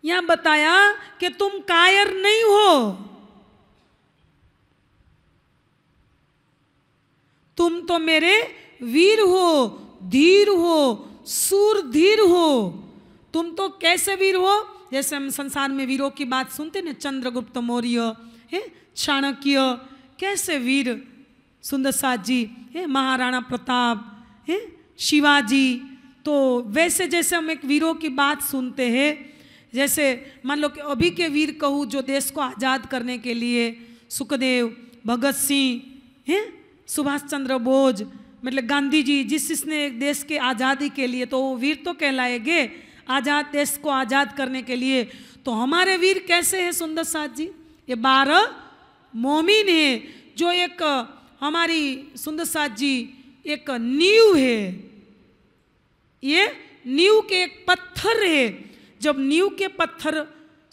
यह बताया कि तुम कायर नहीं हो तुम तो मेरे वीर हो धीर हो धीर हो तुम तो कैसे वीर हो जैसे हम संसार में वीरों की बात सुनते ना चंद्रगुप्त मौर्य है चाणक्य कैसे वीर सुंदरसाद जी है महाराणा प्रताप है शिवाजी तो वैसे जैसे हम एक वीरों की बात सुनते हैं जैसे मान लो कि अभी के वीर कहूँ जो देश को आज़ाद करने के लिए सुखदेव भगत सिंह हैं सुभाष चंद्र बोस मतलब गांधी जी जिस जिसने देश के आज़ादी के लिए तो वो वीर तो कहलाएंगे आज़ाद देश को आज़ाद करने के लिए तो हमारे वीर कैसे हैं सुंदर साथ जी ये बारह मोमिन है जो एक हमारी सुंदर साथ जी एक न्यू है ये न्यू के एक पत्थर है जब नींव के पत्थर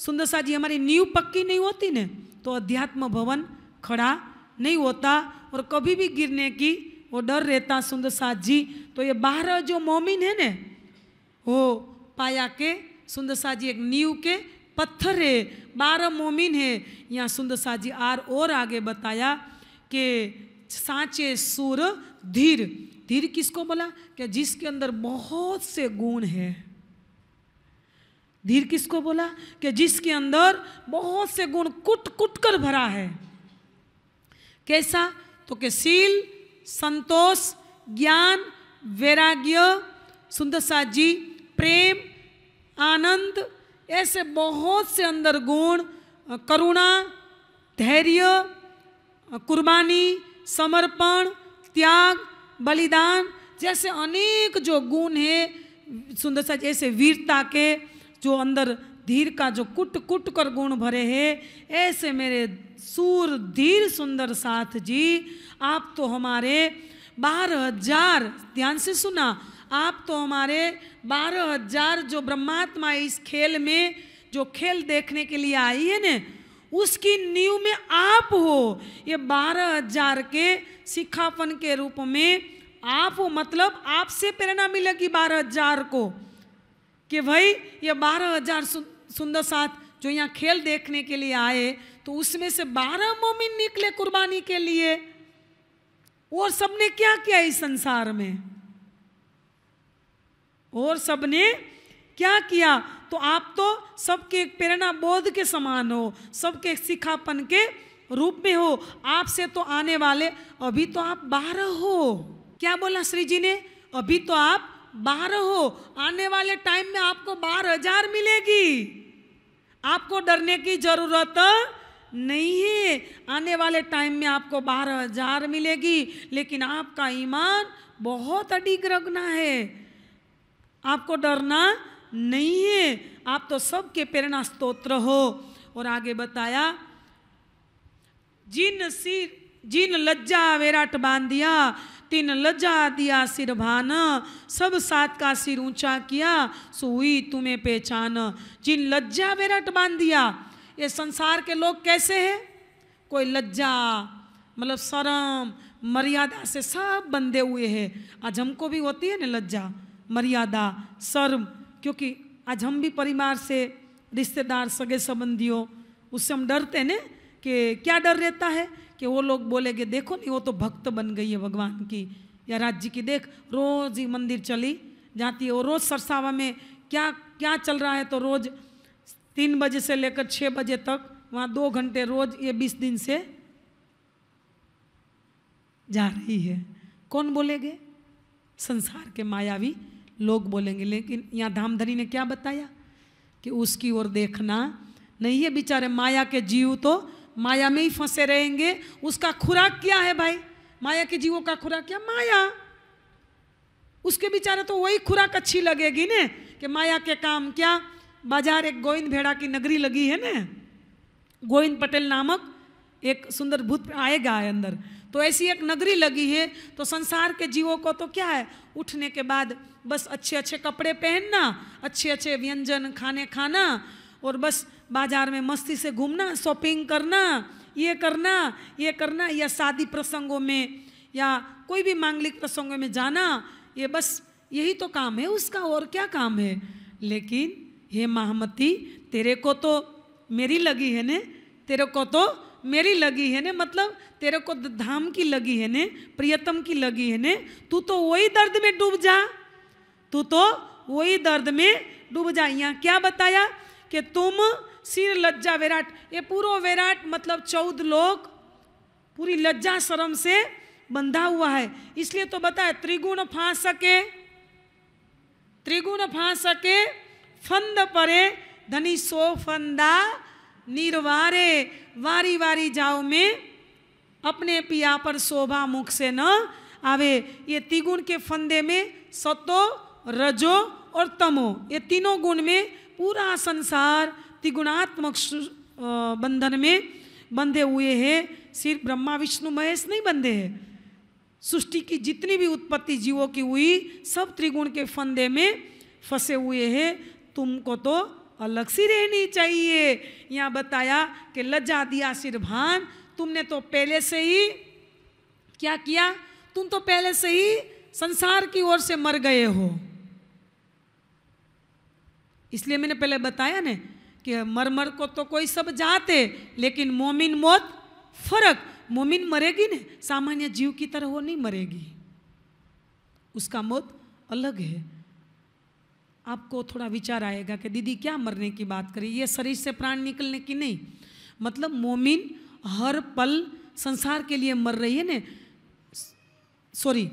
सुंदर सा जी हमारी नींव पक्की नहीं होती ने तो अध्यात्म भवन खड़ा नहीं होता और कभी भी गिरने की वो डर रहता सुंदरसा जी तो ये बारह जो मोमिन है ने वो पाया के सुंदर सुंदरसा जी एक नींव के पत्थर है बारह मोमिन है यहाँ सुंदर सुंदरसा जी आर और आगे बताया कि साँचे सुर धीर धीर किसको बोला कि जिसके अंदर बहुत से गुण है धीर किसको बोला कि जिसके अंदर बहुत से गुण कुट कुट कर भरा है कैसा तो कि सील संतोष ज्ञान वैराग्य सुंदर जी प्रेम आनंद ऐसे बहुत से अंदर गुण करुणा धैर्य कुर्बानी समर्पण त्याग बलिदान जैसे अनेक जो गुण है सुंदर साथ जैसे वीरता के जो अंदर धीर का जो कुट कुट कर गुण भरे है ऐसे मेरे सूर धीर सुंदर साथ जी आप तो हमारे बारह हजार ध्यान से सुना आप तो हमारे बारह हजार जो ब्रह्मात्मा इस खेल में जो खेल देखने के लिए आई है ने उसकी नींव में आप हो ये बारह हजार के सिखापन के रूप में आप हो मतलब आपसे प्रेरणा मिलेगी बारह हजार को कि भाई ये बारह हजार सुंदर साथ जो यहाँ खेल देखने के लिए आए तो उसमें से बारह मोमिन निकले कुर्बानी के लिए और सबने क्या किया इस संसार में और सबने क्या किया तो आप तो सबके एक प्रेरणा बोध के समान हो सबके सिखापन के रूप में हो आपसे तो आने वाले अभी तो आप बारह हो क्या बोला श्री जी ने अभी तो आप बारह हो आने वाले टाइम में आपको बारह हजार मिलेगी आपको डरने की जरूरत नहीं है आने वाले टाइम में आपको बारह हजार मिलेगी लेकिन आपका ईमान बहुत अडिग रखना है आपको डरना नहीं है आप तो सबके प्रेरणा स्त्रोत्र हो और आगे बताया जिन सिर जिन लज्जा विराट बांधिया तिन लज्जा दिया सिर भान सब सात का सिर ऊंचा किया सोई तुम्हें पहचान जिन लज्जा बेरट बांध दिया ये संसार के लोग कैसे हैं कोई लज्जा मतलब शर्म मर्यादा से सब बंधे हुए हैं आज हमको भी होती है ना लज्जा मर्यादा शर्म क्योंकि आज हम भी परिवार से रिश्तेदार सगे संबंधियों उससे हम डरते हैं ना कि क्या डर रहता है कि वो लोग बोलेंगे देखो नहीं वो तो भक्त बन गई है भगवान की या राज्य की देख रोज़ ही मंदिर चली जाती है और रोज़ सरसावा में क्या क्या चल रहा है तो रोज़ तीन बजे से लेकर छः बजे तक वहाँ दो घंटे रोज़ ये बीस दिन से जा रही है कौन बोलेंगे संसार के मायावी लोग बोलेंगे लेकिन यहाँ धामधनी ने क्या बताया कि उसकी ओर देखना नहीं है बेचारे माया के जीव तो माया में ही फंसे रहेंगे उसका खुराक क्या है भाई माया के जीवों का खुराक क्या माया उसके बेचारे तो वही खुराक अच्छी लगेगी ने कि माया के काम क्या बाजार एक गोविंद भेड़ा की नगरी लगी है ना गोविंद पटेल नामक एक सुंदर भूत आएगा अंदर तो ऐसी एक नगरी लगी है तो संसार के जीवों को तो क्या है उठने के बाद बस अच्छे अच्छे कपड़े पहनना अच्छे अच्छे व्यंजन खाने खाना और बस बाजार में मस्ती से घूमना शॉपिंग करना ये करना ये करना या शादी प्रसंगों में या कोई भी मांगलिक प्रसंगों में जाना ये बस यही तो काम है उसका और क्या काम है लेकिन हे महामती तेरे को तो मेरी लगी है ने तेरे को तो मेरी लगी है ने मतलब तेरे को धाम की लगी है ने प्रियतम की लगी है ने तू तो वही दर्द में डूब जा तू तो वही दर्द में डूब जा यहाँ क्या बताया कि तुम सिर लज्जा विराट ये पूरो विराट मतलब चौदह लोक पूरी लज्जा शरम से बंधा हुआ है इसलिए तो बताए त्रिगुण फांस सके त्रिगुण फांस सके फंद परे धनी सो फंदा निर्वारे वारी वारी जाओ में अपने पिया पर शोभा मुख से न आवे ये त्रिगुण के फंदे में सतो रजो और तमो ये तीनों गुण में पूरा संसार त्रिगुणात्मक बंधन में बंधे हुए हैं सिर्फ ब्रह्मा विष्णु महेश नहीं बंधे हैं सृष्टि की जितनी भी उत्पत्ति जीवों की हुई सब त्रिगुण के फंदे में फंसे हुए हैं तुमको तो अलग सी रहनी चाहिए यहाँ बताया कि लज्जा दिया सिरभान तुमने तो पहले से ही क्या किया तुम तो पहले से ही संसार की ओर से मर गए हो इसलिए मैंने पहले बताया ना कि मरमर को तो कोई सब जाते लेकिन मोमिन मौत फर्क मोमिन मरेगी ना सामान्य जीव की तरह वो नहीं मरेगी उसका मौत अलग है आपको थोड़ा विचार आएगा कि दीदी क्या मरने की बात करी ये शरीर से प्राण निकलने की नहीं मतलब मोमिन हर पल संसार के लिए मर रही है न सॉरी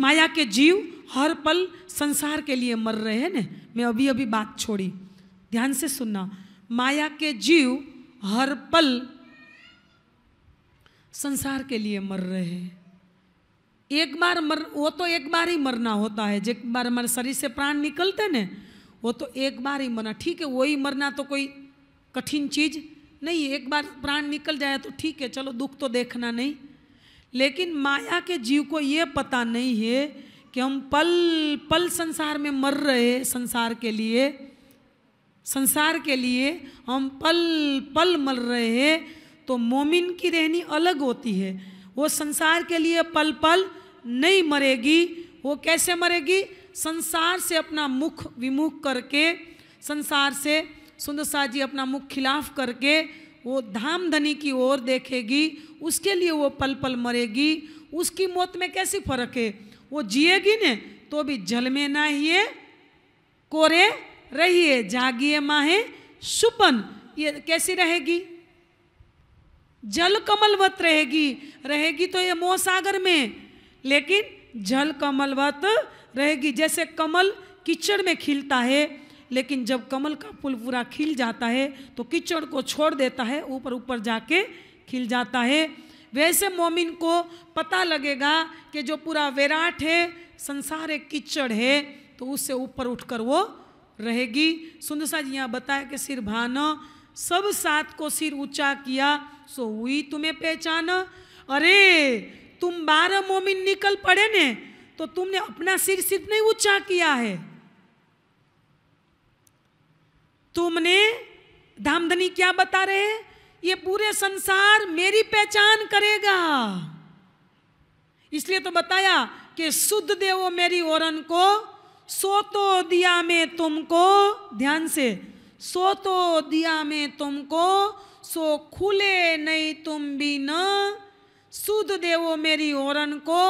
माया के जीव हर पल संसार के लिए मर रहे हैं न मैं अभी अभी बात छोड़ी ध्यान से सुनना माया के जीव हर पल संसार के लिए मर रहे हैं एक बार मर वो तो एक बार ही मरना होता है जब बार हमारे शरीर से प्राण निकलते ना वो तो एक बार ही मरना ठीक है वही मरना तो कोई कठिन चीज़ नहीं एक बार प्राण निकल जाए तो ठीक है चलो दुख तो देखना नहीं लेकिन माया के जीव को ये पता नहीं है कि हम पल पल संसार में मर रहे संसार के लिए संसार के लिए हम पल पल मर रहे हैं तो मोमिन की रहनी अलग होती है वो संसार के लिए पल पल नहीं मरेगी वो कैसे मरेगी संसार से अपना मुख विमुख करके संसार से सुंदर शाह जी अपना मुख खिलाफ करके वो धाम धनी की ओर देखेगी उसके लिए वो पल पल मरेगी उसकी मौत में कैसी फर्क है वो जिएगी ने तो भी जल में ना ही कोरे रहिए है माहे सुपन ये कैसी रहेगी जल कमलवत रहेगी रहेगी तो ये मोह सागर में लेकिन जल कमलवत रहेगी जैसे कमल कीचड़ में खिलता है लेकिन जब कमल का फूल पूरा खिल जाता है तो कीचड़ को छोड़ देता है ऊपर ऊपर जाके खिल जाता है वैसे मोमिन को पता लगेगा कि जो पूरा विराट है संसार एक कीचड़ है तो उससे ऊपर उठकर वो रहेगी सा जी यहाँ बताया कि सिर भान सब सात को सिर ऊंचा किया सो हुई तुम्हें पहचान अरे तुम बारह मोमिन निकल पड़े ने तो तुमने अपना सिर सिर्फ नहीं ऊंचा किया है तुमने धामधनी क्या बता रहे ये पूरे संसार मेरी पहचान करेगा इसलिए तो बताया कि शुद्ध देवो मेरी ओरन को सो तो दिया मैं तुमको ध्यान से सो तो दिया मैं तुमको सो खुले नहीं तुम भी न सुध देवो मेरी ओरन को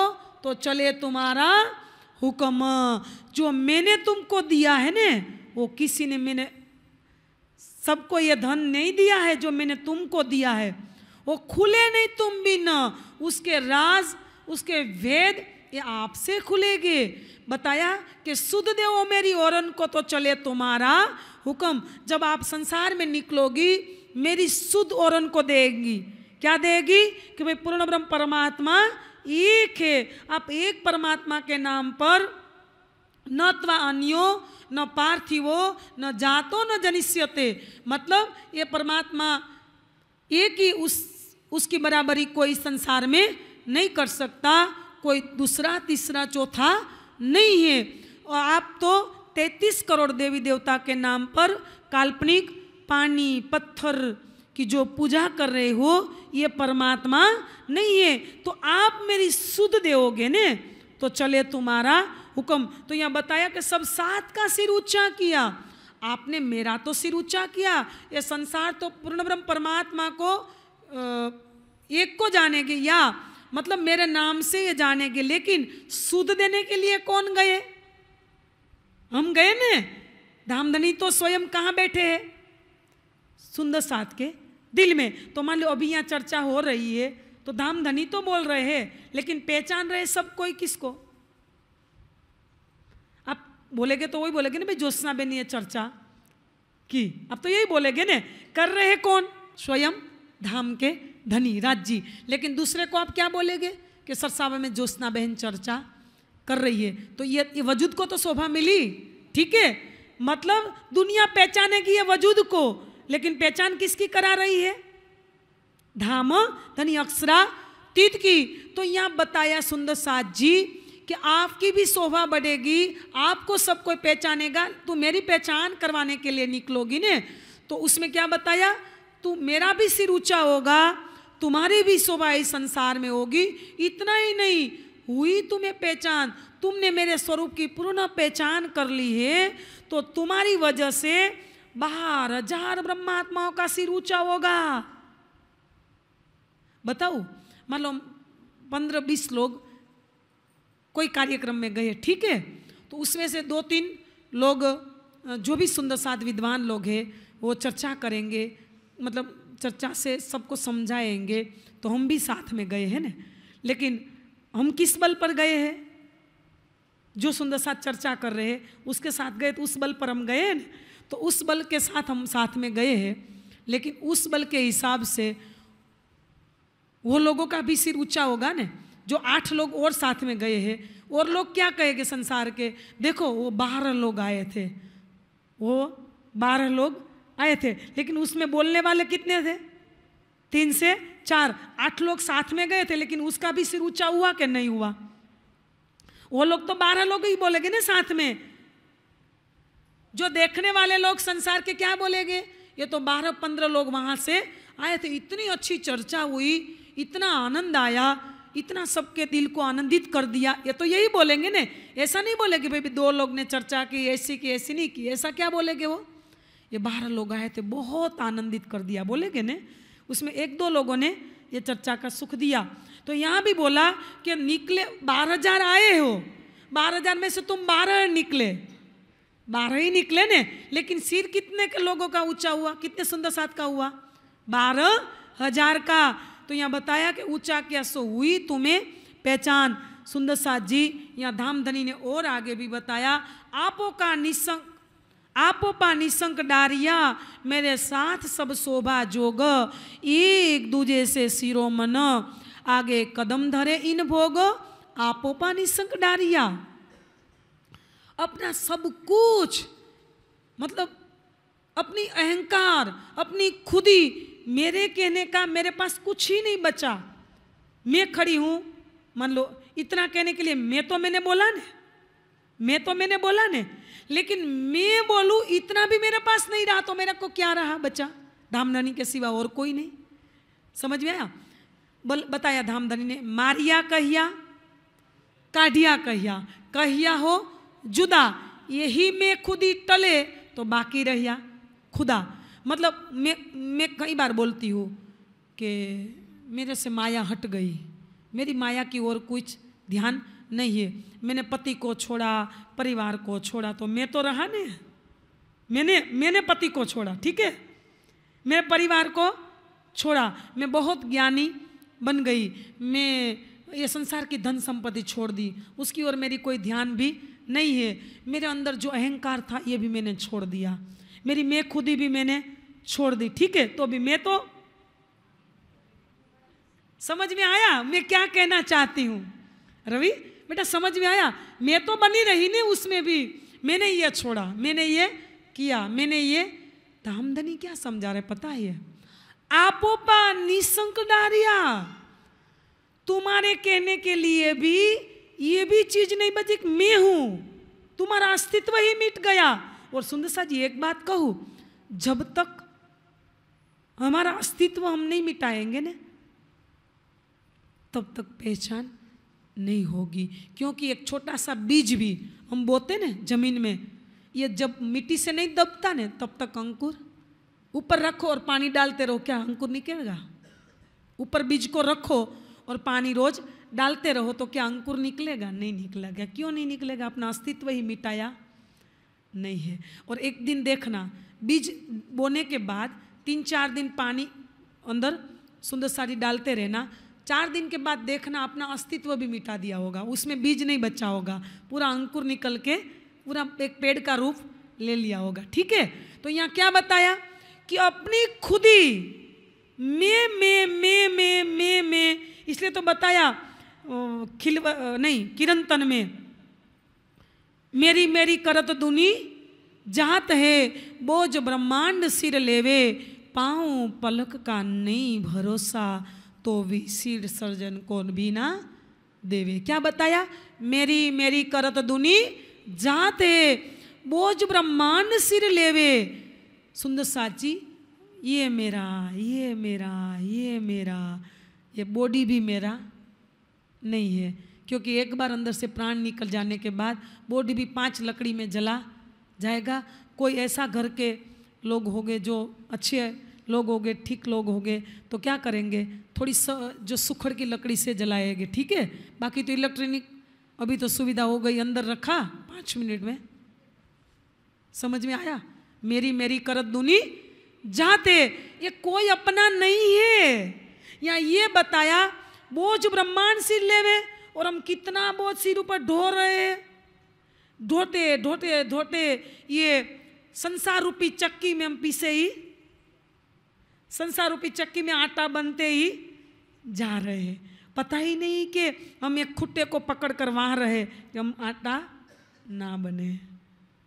तो चले तुम्हारा हुक्म जो मैंने तुमको दिया है ने वो किसी ने मैंने सबको ये धन नहीं दिया है जो मैंने तुमको दिया है वो खुले नहीं तुम भी न उसके राज उसके वेद ये आपसे खुलेंगे बताया कि सुध देवो मेरी औरन को तो चले तुम्हारा हुक्म जब आप संसार में निकलोगी मेरी सुध औरन को देगी क्या देगी कि भाई पूर्ण ब्रह्म परमात्मा एक है आप एक परमात्मा के नाम पर न त्वा अन्यो न पार्थिवो न जातो न जनिष्यते मतलब ये परमात्मा एक ही उस उसकी बराबरी कोई संसार में नहीं कर सकता कोई दूसरा तीसरा चौथा नहीं है और आप तो तैतीस करोड़ देवी देवता के नाम पर काल्पनिक पानी पत्थर की जो पूजा कर रहे हो ये परमात्मा नहीं है तो आप मेरी सुध देोगे ने तो चले तुम्हारा हुक्म तो यहाँ बताया कि सब सात का सिर ऊंचा किया आपने मेरा तो सिर ऊंचा किया ये संसार तो पूर्ण ब्रह्म परमात्मा को एक को जानेगी या मतलब मेरे नाम से ये जाने के लेकिन सूद देने के लिए कौन गए हम गए ने धामधनी तो स्वयं कहाँ बैठे हैं सुंदर साथ के दिल में तो मान लो अभी यहाँ चर्चा हो रही है तो धामधनी तो बोल रहे हैं लेकिन पहचान रहे सब कोई किसको आप बोलेगे तो वही बोलेगे ना भाई ज्योत्ना बेन ये चर्चा की अब तो यही बोलेगे ना कर रहे कौन स्वयं धाम के धनी राज्य लेकिन दूसरे को आप क्या बोलेंगे कि सरसावा में ज्योत्ना बहन चर्चा कर रही है तो ये, ये वजूद को तो शोभा मिली ठीक है मतलब दुनिया पहचानेगी ये वजूद को लेकिन पहचान किसकी करा रही है धाम धनी अक्षरा तीत की तो यहाँ बताया सुंदर सात जी कि आपकी भी शोभा बढ़ेगी आपको सब कोई पहचानेगा तू मेरी पहचान करवाने के लिए निकलोगी ने तो उसमें क्या बताया तू मेरा भी सिर ऊंचा होगा तुम्हारी भी शोभा इस संसार में होगी इतना ही नहीं हुई तुम्हें पहचान तुमने मेरे स्वरूप की पूर्ण पहचान कर ली है तो तुम्हारी वजह से बाहर हजार ब्रह्मात्माओं का सिर ऊंचा होगा बताओ मान लो पंद्रह बीस लोग कोई कार्यक्रम में गए ठीक है तो उसमें से दो तीन लोग जो भी सुंदर साध विद्वान लोग हैं वो चर्चा करेंगे मतलब चर्चा से सबको समझाएंगे तो हम भी साथ में गए हैं ना लेकिन हम किस बल पर गए हैं जो सुंदर साथ चर्चा कर रहे हैं उसके साथ गए तो उस बल पर हम गए हैं तो उस बल के साथ हम साथ में गए हैं लेकिन उस बल के हिसाब से वो लोगों का भी सिर ऊंचा होगा ना जो आठ लोग और साथ में गए हैं और लोग क्या कहेंगे संसार के देखो वो बारह लोग आए थे वो बारह लोग आए थे लेकिन उसमें बोलने वाले कितने थे तीन से चार आठ लोग साथ में गए थे लेकिन उसका भी सिर ऊंचा हुआ कि नहीं हुआ वो लोग तो बारह लोग ही बोलेंगे ना साथ में जो देखने वाले लोग संसार के क्या बोलेंगे ये तो बारह पंद्रह लोग वहां से आए थे इतनी अच्छी चर्चा हुई इतना आनंद आया इतना सबके दिल को आनंदित कर दिया ये तो यही बोलेंगे ना ऐसा नहीं बोलेगे भाई दो लोग ने चर्चा की ऐसी की ऐसी नहीं की ऐसा क्या बोलेगे वो ये बारह लोग आए थे बहुत आनंदित कर दिया बोले बोलेगे ने उसमें एक दो लोगों ने ये चर्चा का सुख दिया तो यहाँ भी बोला कि निकले बारह हजार आए हो बारह हजार में से तुम बारह निकले बारह ही निकले ने लेकिन सिर कितने के लोगों का ऊंचा हुआ कितने सुंदर साथ का हुआ बारह हजार का तो यहाँ बताया कि ऊंचा क्या सो हुई तुम्हें पहचान सुंदर साथ जी यहाँ धामधनी ने और आगे भी बताया आपो का निसंग पानी संक डारिया मेरे साथ सब शोभा जोग एक दूजे से सिरो मन आगे कदम धरे इन भोग आपोपा निशंक डारिया अपना सब कुछ मतलब अपनी अहंकार अपनी खुदी मेरे कहने का मेरे पास कुछ ही नहीं बचा मैं खड़ी हूँ मान लो इतना कहने के लिए मैं तो मैंने बोला ने मैं तो मैंने बोला ने लेकिन मैं बोलूँ इतना भी मेरे पास नहीं रहा तो मेरे को क्या रहा बच्चा धामधनी के सिवा और कोई नहीं समझ में आया बोल बताया धामधनी ने मारिया कहिया काढ़िया कहिया कहिया हो जुदा यही में खुदी टले तो बाकी रहिया खुदा मतलब मैं मैं कई बार बोलती हूँ कि मेरे से माया हट गई मेरी माया की ओर कुछ ध्यान नहीं है मैंने पति को छोड़ा परिवार को छोड़ा तो मैं तो रहा नहीं मैंने मैंने पति को छोड़ा ठीक है मैं परिवार को छोड़ा मैं बहुत ज्ञानी बन गई मैं ये संसार की धन संपत्ति छोड़ दी उसकी ओर मेरी कोई ध्यान भी नहीं है मेरे अंदर जो अहंकार था ये भी मैंने छोड़ दिया मेरी मैं खुदी भी मैंने छोड़ दी ठीक है तो भी मैं तो समझ में आया मैं क्या कहना चाहती हूँ रवि बेटा समझ में आया मैं तो बनी रही नहीं उसमें भी मैंने ये छोड़ा मैंने ये किया मैंने ये धामधनी क्या समझा रहे पता है आपोपा निशंक डारिया तुम्हारे कहने के लिए भी ये भी चीज नहीं बची मैं हूं तुम्हारा अस्तित्व ही मिट गया और सुंदर सा जी एक बात कहू जब तक हमारा अस्तित्व हम नहीं मिटाएंगे ना तब तक पहचान नहीं होगी क्योंकि एक छोटा सा बीज भी हम बोते ना जमीन में ये जब मिट्टी से नहीं दबता ना तब तक अंकुर ऊपर रखो और पानी डालते रहो क्या अंकुर निकलेगा ऊपर बीज को रखो और पानी रोज डालते रहो तो क्या अंकुर निकलेगा नहीं निकलेगा क्यों नहीं निकलेगा अपना अस्तित्व ही मिटाया नहीं है और एक दिन देखना बीज बोने के बाद तीन चार दिन पानी अंदर सुंदर साड़ी डालते रहना चार दिन के बाद देखना अपना अस्तित्व भी मिटा दिया होगा उसमें बीज नहीं बचा होगा पूरा अंकुर निकल के पूरा एक पेड़ का रूप ले लिया होगा ठीक है तो यहाँ क्या बताया कि अपनी खुदी में मैं मैं मैं मैं मैं इसलिए तो बताया खिल नहीं तन में मेरी मेरी करत दुनी जात है बोझ ब्रह्मांड सिर लेवे पाऊँ पलक का नहीं भरोसा तो भी शीर सर्जन कौन भी ना देवे क्या बताया मेरी मेरी करत दुनी जाते बोझ ब्रह्मांड सिर लेवे सुंदर साची ये मेरा ये मेरा ये मेरा ये बॉडी भी मेरा नहीं है क्योंकि एक बार अंदर से प्राण निकल जाने के बाद बॉडी भी पांच लकड़ी में जला जाएगा कोई ऐसा घर के लोग होंगे जो अच्छे लोग हो गए ठीक लोग हो गए तो क्या करेंगे थोड़ी स, जो सुखड़ की लकड़ी से जलाएंगे ठीक है बाकी तो इलेक्ट्रॉनिक अभी तो सुविधा हो गई अंदर रखा पाँच मिनट में समझ में आया मेरी मेरी करत दुनी जाते ये कोई अपना नहीं है या ये बताया बोझ ब्रह्मांड सिर लेवे और हम कितना बोझ सिर ऊपर ढो रहे हैं ढोते ढोते ढोते ये संसार रूपी चक्की में हम पीसे ही संसार रूपी चक्की में आटा बनते ही जा रहे हैं पता ही नहीं कि हम एक खुट्टे को पकड़ कर वहाँ रहे कि हम आटा ना बने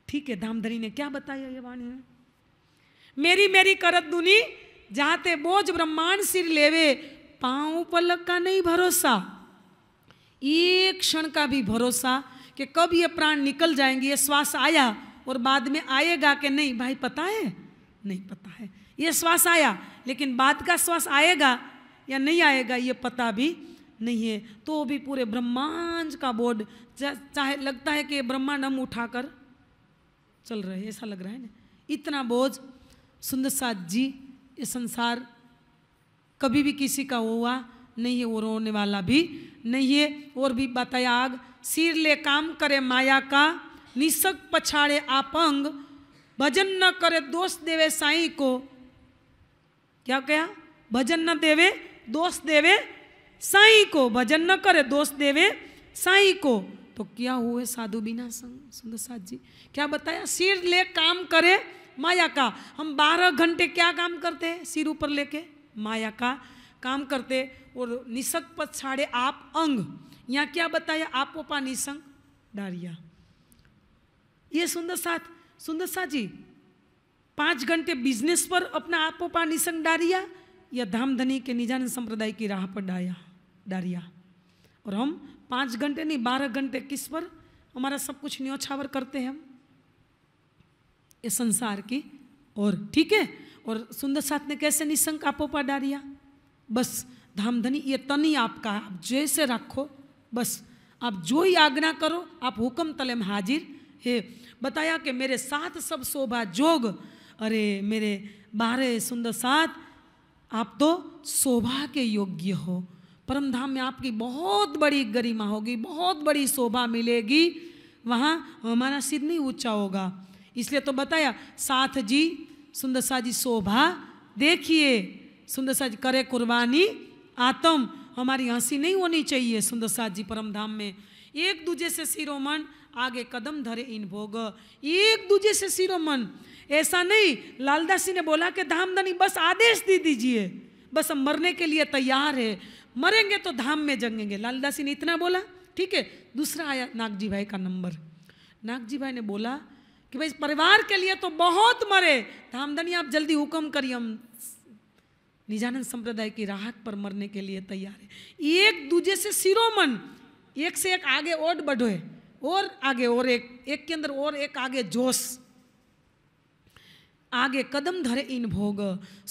ठीक है धामधनी ने क्या बताया ये वाणी में मेरी मेरी करत दुनी जाते बोझ ब्रह्मांड सिर लेवे पाँव पलक का नहीं भरोसा एक क्षण का भी भरोसा कि कब ये प्राण निकल जाएंगे ये श्वास आया और बाद में आएगा कि नहीं भाई पता है नहीं पता है ये श्वास आया लेकिन बात का श्वास आएगा या नहीं आएगा ये पता भी नहीं है तो भी पूरे ब्रह्मांड का बोर्ड चाहे लगता है कि ब्रह्मांड हम उठाकर चल रहे हैं ऐसा लग रहा है ना इतना बोझ सुंदर सात जी ये संसार कभी भी किसी का हुआ नहीं है वो रोने वाला भी नहीं है और भी बतायाग सिर ले काम करे माया का निशक पछाड़े आपंग भजन न करे दोष देवे साई को क्या कहा भजन न देवे दोष देवे साई को भजन न करे दोष देवे साई को तो क्या हुए साधु बिना संग सुंदर साध जी क्या बताया सिर ले काम करे माया का हम बारह घंटे क्या काम करते हैं सिर ऊपर लेके माया का काम करते और निशक पद छाड़े आप अंग यहाँ क्या बताया आप पोपा निसंग डारिया ये सुंदर साथ सुंदर साथ जी पाँच घंटे बिजनेस पर अपना आपो पा संग डारिया या धाम धनी के निजान संप्रदाय की राह पर डाया डारिया और हम पाँच घंटे नहीं बारह घंटे किस पर हमारा सब कुछ न्योछावर करते हैं हम ये संसार की और ठीक है और सुंदर साथ ने कैसे निशंक आपो पा डारिया बस धाम धनी ये तन ही आपका आप जैसे रखो बस आप जो ही आज्ञा करो आप हुक्म तले में हाजिर है बताया कि मेरे साथ सब शोभा जोग अरे मेरे बारह सुंदर साथ आप तो शोभा के योग्य हो परम धाम में आपकी बहुत बड़ी गरिमा होगी बहुत बड़ी शोभा मिलेगी वहाँ हमारा सिर नहीं ऊंचा होगा इसलिए तो बताया साथ जी सुंदर सा जी शोभा देखिए सुंदर सा जी करे कुर्बानी आतम हमारी हंसी नहीं होनी चाहिए सुंदर सा जी परम धाम में एक दूजे से सिरोमन आगे कदम धरे इन भोग एक दूजे से सिरो मन ऐसा नहीं जी ने बोला कि धामधनी बस आदेश दे दीजिए बस हम मरने के लिए तैयार है मरेंगे तो धाम में जंगेंगे लालदासी ने इतना बोला ठीक है दूसरा आया नागजी भाई का नंबर नागजी भाई ने बोला कि भाई परिवार के लिए तो बहुत मरे धामधनी आप जल्दी हुक्म करिए हम निजानंद संप्रदाय की राहत पर मरने के लिए तैयार है एक दूजे से सिरोमन एक से एक आगे ओट बढ़ोए और आगे और एक एक के अंदर और एक आगे जोश आगे कदम धरे इन भोग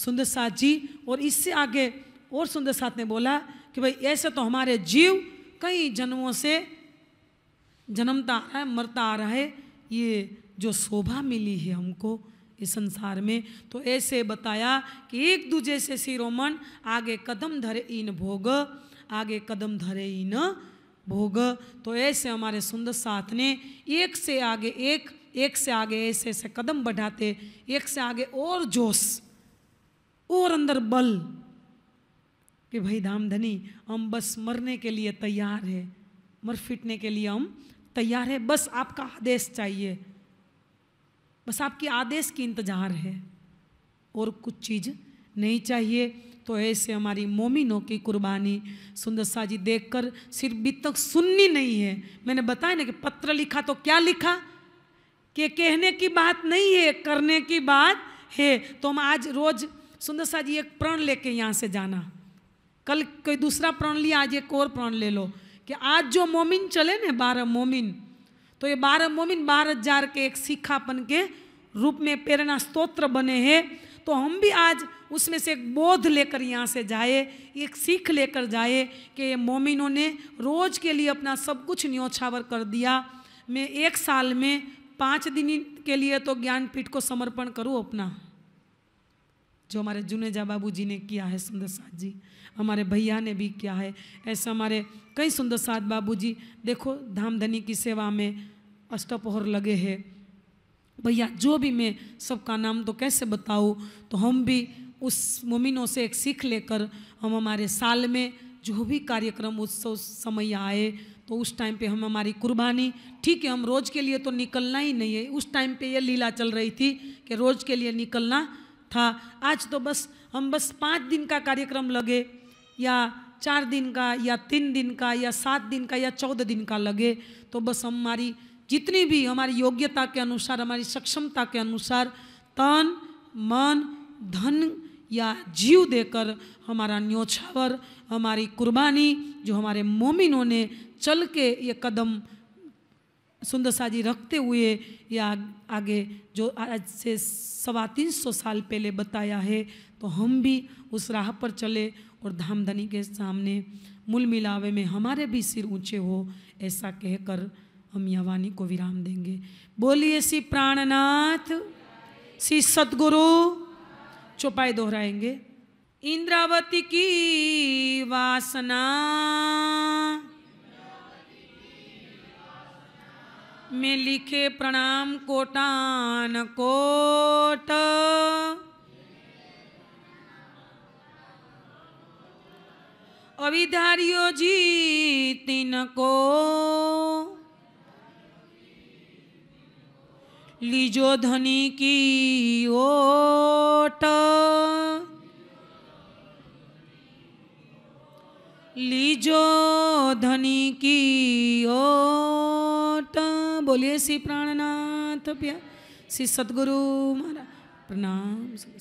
सुंदर साथ जी और इससे आगे और सुंदर साथ ने बोला कि भाई ऐसे तो हमारे जीव कई जन्मों से जन्मता आ रहा है मरता आ रहा है ये जो शोभा मिली है हमको इस संसार में तो ऐसे बताया कि एक दूजे से सिरोमन आगे कदम धरे इन भोग आगे कदम धरे इन भोग तो ऐसे हमारे सुंदर साथ ने एक से आगे एक एक से आगे ऐसे ऐसे कदम बढ़ाते एक से आगे और जोश और अंदर बल कि भाई धाम धनी हम बस मरने के लिए तैयार है मर फिटने के लिए हम तैयार है बस आपका आदेश चाहिए बस आपकी आदेश की इंतज़ार है और कुछ चीज़ नहीं चाहिए तो ऐसे हमारी मोमिनों की कुर्बानी सुंदर शाह जी देख कर सिर्फ बीत तक सुननी नहीं है मैंने बताया ना कि पत्र लिखा तो क्या लिखा कि कहने की बात नहीं है करने की बात है तो हम आज रोज़ सुंदर शाह जी एक प्रण लेके यहाँ से जाना कल कोई दूसरा प्रण लिया आज एक और प्रण ले लो कि आज जो मोमिन चले ना बारह मोमिन तो ये बारह मोमिन बारह हजार के एक सिखापन के रूप में प्रेरणा स्त्रोत्र बने हैं तो हम भी आज उसमें से एक बोध लेकर यहाँ से जाए एक सीख लेकर जाए कि ये मोमिनों ने रोज़ के लिए अपना सब कुछ न्योछावर कर दिया मैं एक साल में पाँच दिन के लिए तो ज्ञानपीठ को समर्पण करूँ अपना जो हमारे जुनेजा बाबू जी ने किया है सुंदर साथ जी हमारे भैया ने भी किया है ऐसे हमारे कई सुंदर साथ बाबू जी देखो धामधनी की सेवा में अष्टपहर लगे हैं भैया जो भी मैं सबका नाम तो कैसे बताऊँ तो हम भी उस मुमिनों से एक सीख लेकर हम हमारे साल में जो भी कार्यक्रम उत्सव समय आए तो उस टाइम पे हम हमारी कुर्बानी ठीक है हम रोज़ के लिए तो निकलना ही नहीं है उस टाइम पे ये लीला चल रही थी कि रोज़ के लिए निकलना था आज तो बस हम बस पाँच दिन का कार्यक्रम लगे या चार दिन का या तीन दिन का या सात दिन का या चौदह दिन का लगे तो बस हमारी जितनी भी हमारी योग्यता के अनुसार हमारी सक्षमता के अनुसार तन मन धन या जीव देकर हमारा न्योछावर हमारी कुर्बानी जो हमारे मोमिनों ने चल के ये कदम सुंदर साजी रखते हुए या आगे जो आज से सवा तीन सौ साल पहले बताया है तो हम भी उस राह पर चले और धामधनी के सामने मूल मिलावे में हमारे भी सिर ऊंचे हो ऐसा कहकर हम यवानी को विराम देंगे बोलिए श्री प्राणनाथ श्री सतगुरु चौपाई दोहराएंगे इंद्रावती की वासना में लिखे प्रणाम कोटान कोट अविधारियो जी तीन को लीजो धनी की ओट लीजो धनी की ओट बोलिए श्री प्राणनाथ प्या श्री सदगुरु महाराज प्रणाम